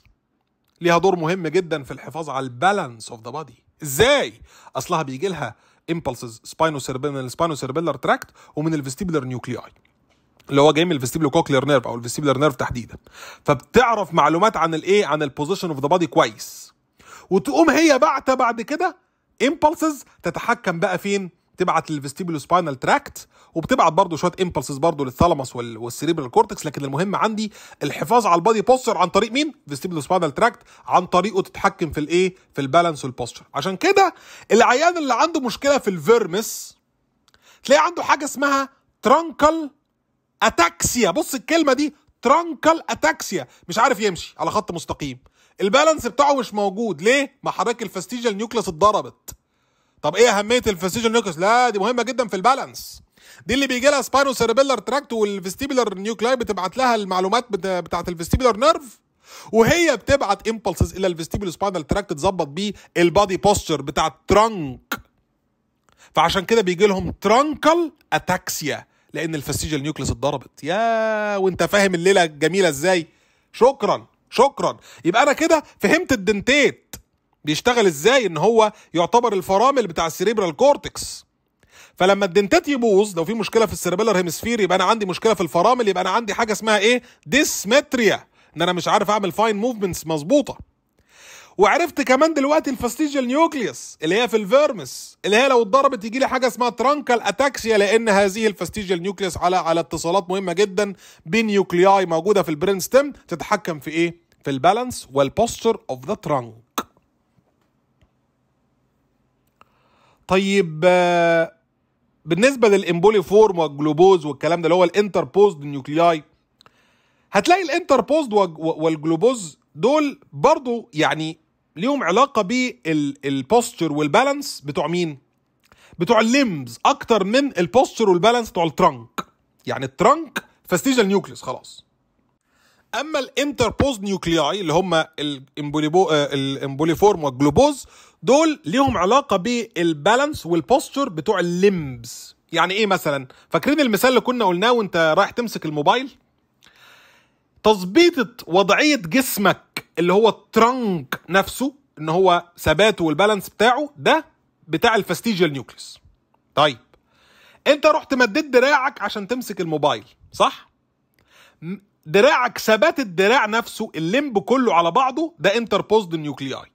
ليها دور مهم جدا في الحفاظ على البالانس اوف ذا بادي ازاي اصلها بيجي لها امبلسز سباينو سيربيلر سباينو سيربيلر تراكت ومن الفيستيبولر نيوكلياي اللي هو جاي من الفيستيبلو كوكلير نيرف او الفيستيبلر نيرف تحديدا فبتعرف معلومات عن الايه عن البوزيشن اوف ذا بادي كويس وتقوم هي بعتها بعد كده امبلسز تتحكم بقى فين تبعت للفيستيبلو سباينال تراكت وبتبعت برضه شويه امبلسز برضه للثالاموس والسريبرال كورتكس لكن المهم عندي الحفاظ على البادي بوستر عن طريق مين فيستيبلو سباينال تراكت عن طريقه تتحكم في الايه في البالانس والبوستر عشان كده العيان اللي عنده مشكله في الفيرمس تلاقي عنده حاجه اسمها ترانكل اتاكسيا بص الكلمه دي ترانكل اتاكسيا مش عارف يمشي على خط مستقيم البالانس بتاعه مش موجود ليه ما حضرتك الفاستيجيال نيوكليس اتضربت طب ايه اهميه الفاستيجيال نيوكليس لا دي مهمه جدا في البالانس دي اللي بيجي لها سباينو سيربيلر تراكت والفستيبولار نيوكلاي بتبعت لها المعلومات بتاعت الفستيبولار نيرف وهي بتبعت امبلسز الى الفستيبول سباينال تراكت تظبط بيه البادي بوستشر بتاع الترنك فعشان كده بيجي لهم ترنكل اتاكسيا لان الفسيجل نيوكليس اتضربت يا وانت فاهم الليله جميله ازاي شكرا شكرا يبقى انا كده فهمت الدنتيت بيشتغل ازاي ان هو يعتبر الفرامل بتاع السيريبرال كورتكس فلما الدنتات يبوظ لو في مشكله في السيربيلر هيمسفير يبقى انا عندي مشكله في الفرامل يبقى انا عندي حاجه اسمها ايه ديسمتريا ان انا مش عارف اعمل فاين موفمنتس مظبوطه وعرفت كمان دلوقتي الفاستيجيال نيوكليوس اللي هي في الفيرمس اللي هي لو اتضربت يجي لي حاجه اسمها ترانكال اتاكسيا لان هذه الفاستيجيال نيوكليوس على على اتصالات مهمه جدا بنيوكلياي موجوده في البرين ستيم تتحكم في ايه في البالانس والبوستشر اوف ذا ترانك طيب آه، بالنسبه للامبولي فورم والجلوبوز والكلام ده اللي هو الانتر بوزد نيوكلياي هتلاقي الانتر بوزد والجلوبوز دول برضو يعني ليهم علاقه بالبوستشر والبالانس بتوع مين بتوع الليمز اكتر من البوستشر والبالانس بتوع الترنك يعني الترنك فاستيجال نيوكليس خلاص اما الانتربوز نيوكلياي اللي هم الامبوليبو الامبوليفورم آه، والجلوبوز دول ليهم علاقه بالبالانس والبوستشر بتوع الليمبس يعني ايه مثلا فاكرين المثال اللي كنا قلناه وانت رايح تمسك الموبايل تظبيطه وضعيه جسمك اللي هو الترنك نفسه ان هو ثباته والبالانس بتاعه ده بتاع الفاستيجيال نيوكليس طيب انت رحت مديت دراعك عشان تمسك الموبايل صح دراعك ثبات الدراع نفسه الليمب كله على بعضه ده انتربوزد نيوكلياي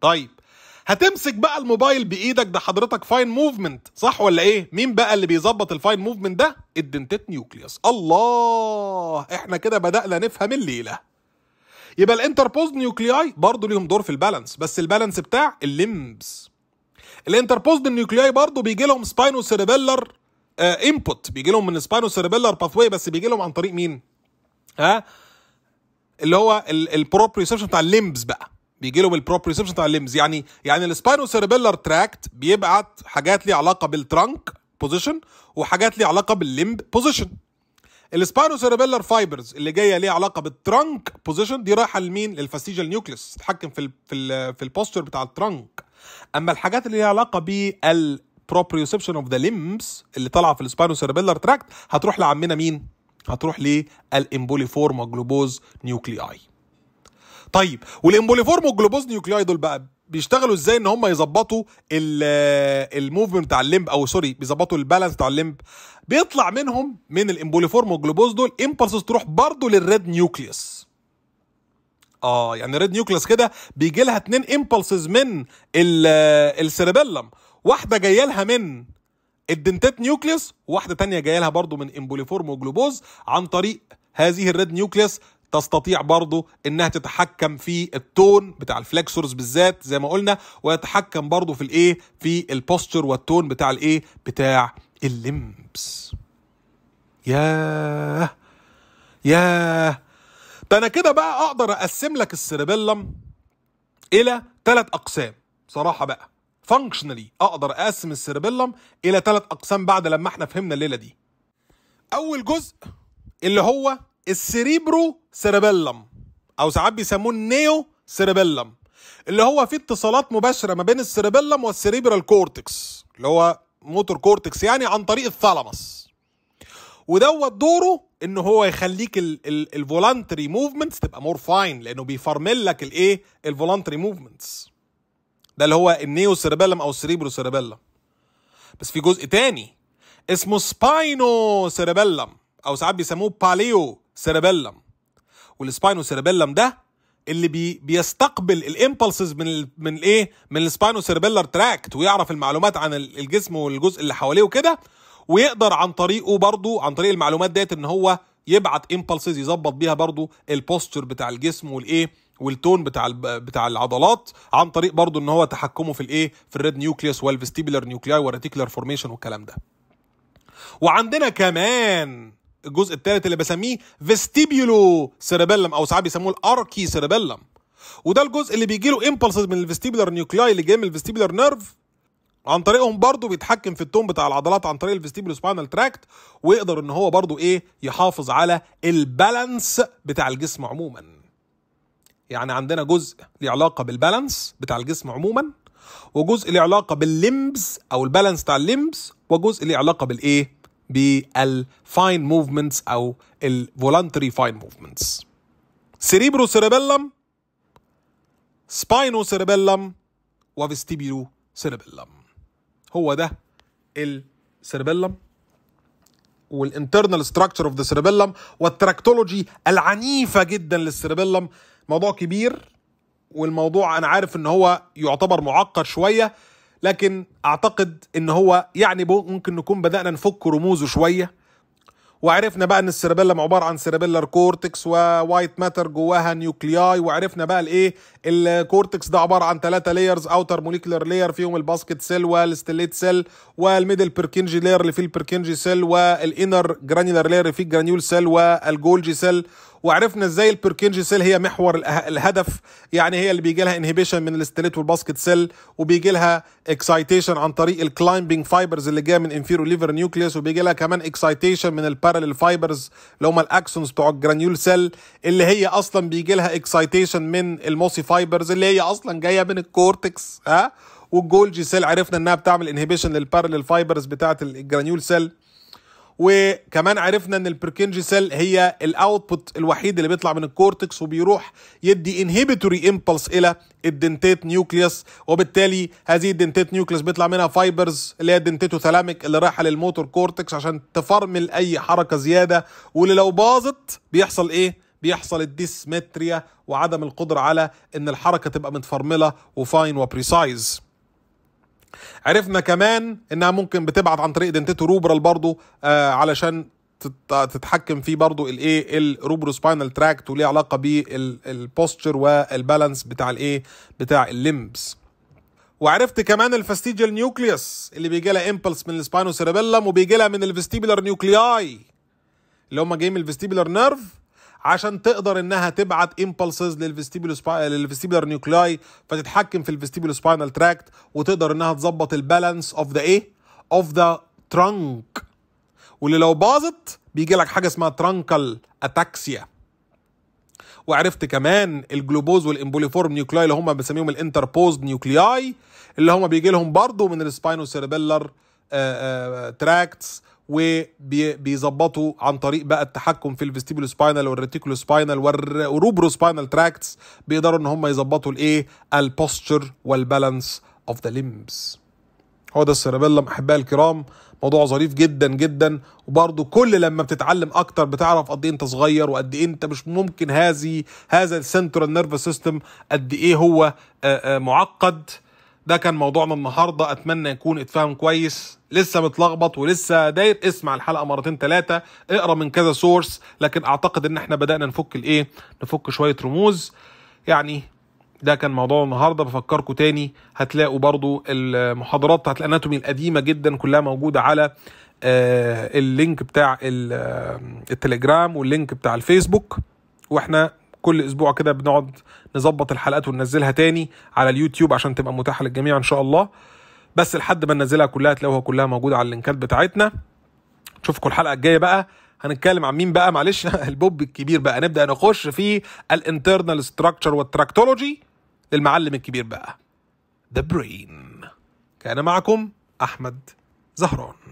طيب هتمسك بقى الموبايل بايدك ده حضرتك فاين موفمنت صح ولا ايه مين بقى اللي بيظبط الفاين موفمنت ده الدنتيت نيوكليوس الله احنا كده بدانا نفهم الليله يبقى الانتربوزد نيوكلياي برضه ليهم دور في البالانس بس البالانس بتاع الليمبس الانتربوزد نيوكلياي برضه بيجي لهم سباينو سيريبيلر انبوت بيجي لهم من سباينو سيريبيلر باثوي بس بيجي لهم عن طريق مين ها اللي هو البروبريسبشن بتاع الليمبس بقى بيجي لهم البروبريسبشن بتاع الليمبس يعني يعني السباينو سيربيلر تراكت بيبعت حاجات ليها علاقه بالترانك بوزيشن وحاجات ليها علاقه بالليمب بوزيشن السباينو سيربيلر فايبرز اللي جايه ليها علاقه بالترانك بوزيشن دي رايحه لمين للفاستيجال نيوكليس تتحكم في الـ في الـ في البوستشر بتاع الترانك اما الحاجات اللي ليها علاقه بالبروبريسبشن اوف ذا ليمبس اللي طالعه في السباينو سيربيلر تراكت هتروح لعمنا مين هتروح للامبوليفورما جلوبوز نيوكلياي طيب والامبوليفورما جلوبوز نيوكلياي دول بقى بيشتغلوا ازاي ان هم يظبطوا آه، الموفمنت بتاع الليمب او سوري بيظبطوا البالانس بتاع الليمب بيطلع منهم من الامبوليفورم جلوبوز دول امبلسز تروح برضه للريد نيوكليوس اه يعني الريد نيوكليوس كده بيجي لها اتنين امبلسز من آه، السيربيلم واحده جايه لها من الدنتات نيوكليوس واحدة تانية جاية لها برضو من امبوليفورم وجلوبوز عن طريق هذه الريد نيوكليوس تستطيع برضو انها تتحكم في التون بتاع الفلكسورز بالذات زي ما قلنا ويتحكم برضو في الايه في البوستشر والتون بتاع الايه بتاع اللمبس يا يا ده انا كده بقى اقدر اقسم لك السيربيلم الى ثلاث اقسام صراحه بقى فانكشنالي اقدر اقسم السيربيلم الى ثلاث اقسام بعد لما احنا فهمنا الليله دي اول جزء اللي هو السيريبرو سيربيلم او ساعات بيسموه النيو سيربيلم اللي هو فيه اتصالات مباشره ما بين السيربيلم والسريبرال كورتكس اللي هو موتور كورتكس يعني عن طريق الثالاموس ودوت دوره ان هو يخليك الفولانتري موفمنتس تبقى مور فاين لانه بيفرمل لك الايه الفولانتري موفمنتس ده اللي هو النيو سيربيلم او السريبرو سيربيلم بس في جزء تاني اسمه سباينو سيربيلم او ساعات بيسموه باليو سيربيلم والسباينو سيربيلم ده اللي بي بيستقبل الامبلسز من الـ من الايه من السباينو سيربيلر تراكت ويعرف المعلومات عن الجسم والجزء اللي حواليه وكده ويقدر عن طريقه برضو عن طريق المعلومات ديت ان هو يبعت امبلسز يظبط بيها برضو البوستشر بتاع الجسم والايه والتون بتاع بتاع العضلات عن طريق برضو ان هو تحكمه في الايه في الريد نيوكليوس والفستيبولار نيوكلاي والريتيكولار فورميشن والكلام ده وعندنا كمان الجزء الثالث اللي بسميه فيستيبيولو سيربيلم او ساعات بيسموه الاركي سيربيلم وده الجزء اللي بيجي له امبلسز من الفستيبولار نيوكلاي اللي جاي من الفستيبولار نيرف عن طريقهم برضه بيتحكم في التون بتاع العضلات عن طريق الفستيبولو سبينال تراكت ويقدر ان هو برضه ايه يحافظ على البالانس بتاع الجسم عموما يعني عندنا جزء له علاقه بالبالانس بتاع الجسم عموما وجزء له علاقه باللمبس او البالانس بتاع اللمبس وجزء له علاقه بالايه بالفاين موفمنتس او الفولنتري فاين موفمنتس سيريبرو سيريبيلم سباينو سيريبيلم وفيستيبيلو سيريبيلم هو ده السيريبيلم والانترنال ستراكشر اوف ذا سيريبيلم والتراكتولوجي العنيفه جدا للسيريبيلم موضوع كبير والموضوع انا عارف ان هو يعتبر معقد شويه لكن اعتقد ان هو يعني ممكن نكون بدانا نفك رموزه شويه وعرفنا بقى ان السيربيلم عباره عن سيربيلر كورتكس ووايت ماتر جواها نيوكلياي وعرفنا بقى الايه الكورتكس ده عباره عن ثلاثه لايرز اوتر موليكولر لاير فيهم الباسكت سيل والستليت سيل والميدل بيركنجي لاير اللي فيه البيركنجي سيل والانر جرانيولر لاير اللي فيه الجرانيول سيل والجولجي سيل وعرفنا ازاي البركنج سيل هي محور الهدف يعني هي اللي بيجي لها انهبيشن من الاستليت والباسكت سيل وبيجي لها اكسايتيشن عن طريق الكلايمبنج فايبرز اللي جايه من انفيرو ليفر نيوكليوس وبيجي لها كمان اكسايتيشن من البارالل فايبرز اللي هم الاكسونز بتوع الجرانيول سيل اللي هي اصلا بيجي لها اكسايتيشن من الموسي فايبرز اللي هي اصلا جايه من الكورتكس ها والجولجي سيل عرفنا انها بتعمل انهبيشن للبارالل فايبرز بتاعت الجرانيول سيل وكمان عرفنا ان سيل هي الاوتبوت الوحيد اللي بيطلع من الكورتكس وبيروح يدي انهبيتوري امبلس الى الدنتات نيوكليوس وبالتالي هذه الدنتات نيوكليوس بيطلع منها فايبرز اللي هي الدنتيتو ثلاميك اللي رايحه للموتور كورتكس عشان تفرمل اي حركه زياده واللي لو باظت بيحصل ايه بيحصل الديسمتريا وعدم القدره على ان الحركه تبقى متفرمله وفاين وبريسايز عرفنا كمان انها ممكن بتبعت عن طريق دنتيتو روبرال برضو آه علشان تتحكم فيه برضو الايه الروبرو سباينال تراكت وليه علاقه بالبوستشر والبالانس بتاع الايه بتاع الليمبس وعرفت كمان الفاستيجيال نيوكليوس اللي بيجي لها امبلس من السباينو سيربيلم وبيجي لها من الفيستيبولار نيوكلياي اللي هم جايين من الفيستيبولار نيرف عشان تقدر انها تبعت امبلسز للفيستيبولو سبا... للفيستيبولار نيوكلاي فتتحكم في الفيستيبولو سباينال تراكت وتقدر انها تظبط البالانس اوف ذا ايه اوف ذا ترانك واللي لو باظت بيجي لك حاجه اسمها ترانكل اتاكسيا وعرفت كمان الجلوبوز والامبوليفورم نيوكلاي اللي هم بنسميهم الانتربوز نيوكلياي اللي هم بيجي لهم برضه من السباينو سيربيلر تراكتس آه، آه، وبيظبطوا عن طريق بقى التحكم في الفيستيبولو سباينال والريتيكولو سباينال والروبرو سباينال تراكتس بيقدروا ان هم يظبطوا الايه البوستشر والبالانس اوف ذا ليمبس هو ده السيرابيلم احبائي الكرام موضوع ظريف جدا جدا وبرضه كل لما بتتعلم اكتر بتعرف قد ايه انت صغير وقد ايه انت مش ممكن هذه هذا السنترال نيرفس سيستم قد ايه هو معقد ده كان موضوعنا النهارده اتمنى يكون اتفهم كويس لسه متلخبط ولسه داير اسمع الحلقه مرتين ثلاثه اقرا من كذا سورس لكن اعتقد ان احنا بدانا نفك الايه نفك شويه رموز يعني ده كان موضوع النهارده بفكركم تاني هتلاقوا برضو المحاضرات بتاعت الاناتومي القديمه جدا كلها موجوده على آه، اللينك بتاع التليجرام واللينك بتاع الفيسبوك واحنا كل اسبوع كده بنقعد نظبط الحلقات وننزلها تاني على اليوتيوب عشان تبقى متاحه للجميع ان شاء الله بس لحد ما ننزلها كلها تلاقوها كلها موجوده على اللينكات بتاعتنا نشوفكم الحلقه الجايه بقى هنتكلم عن مين بقى معلش [LAUGHS] البوب الكبير بقى نبدا نخش في الانترنال ستراكشر والتراكتولوجي للمعلم الكبير بقى ذا برين كان معكم احمد زهران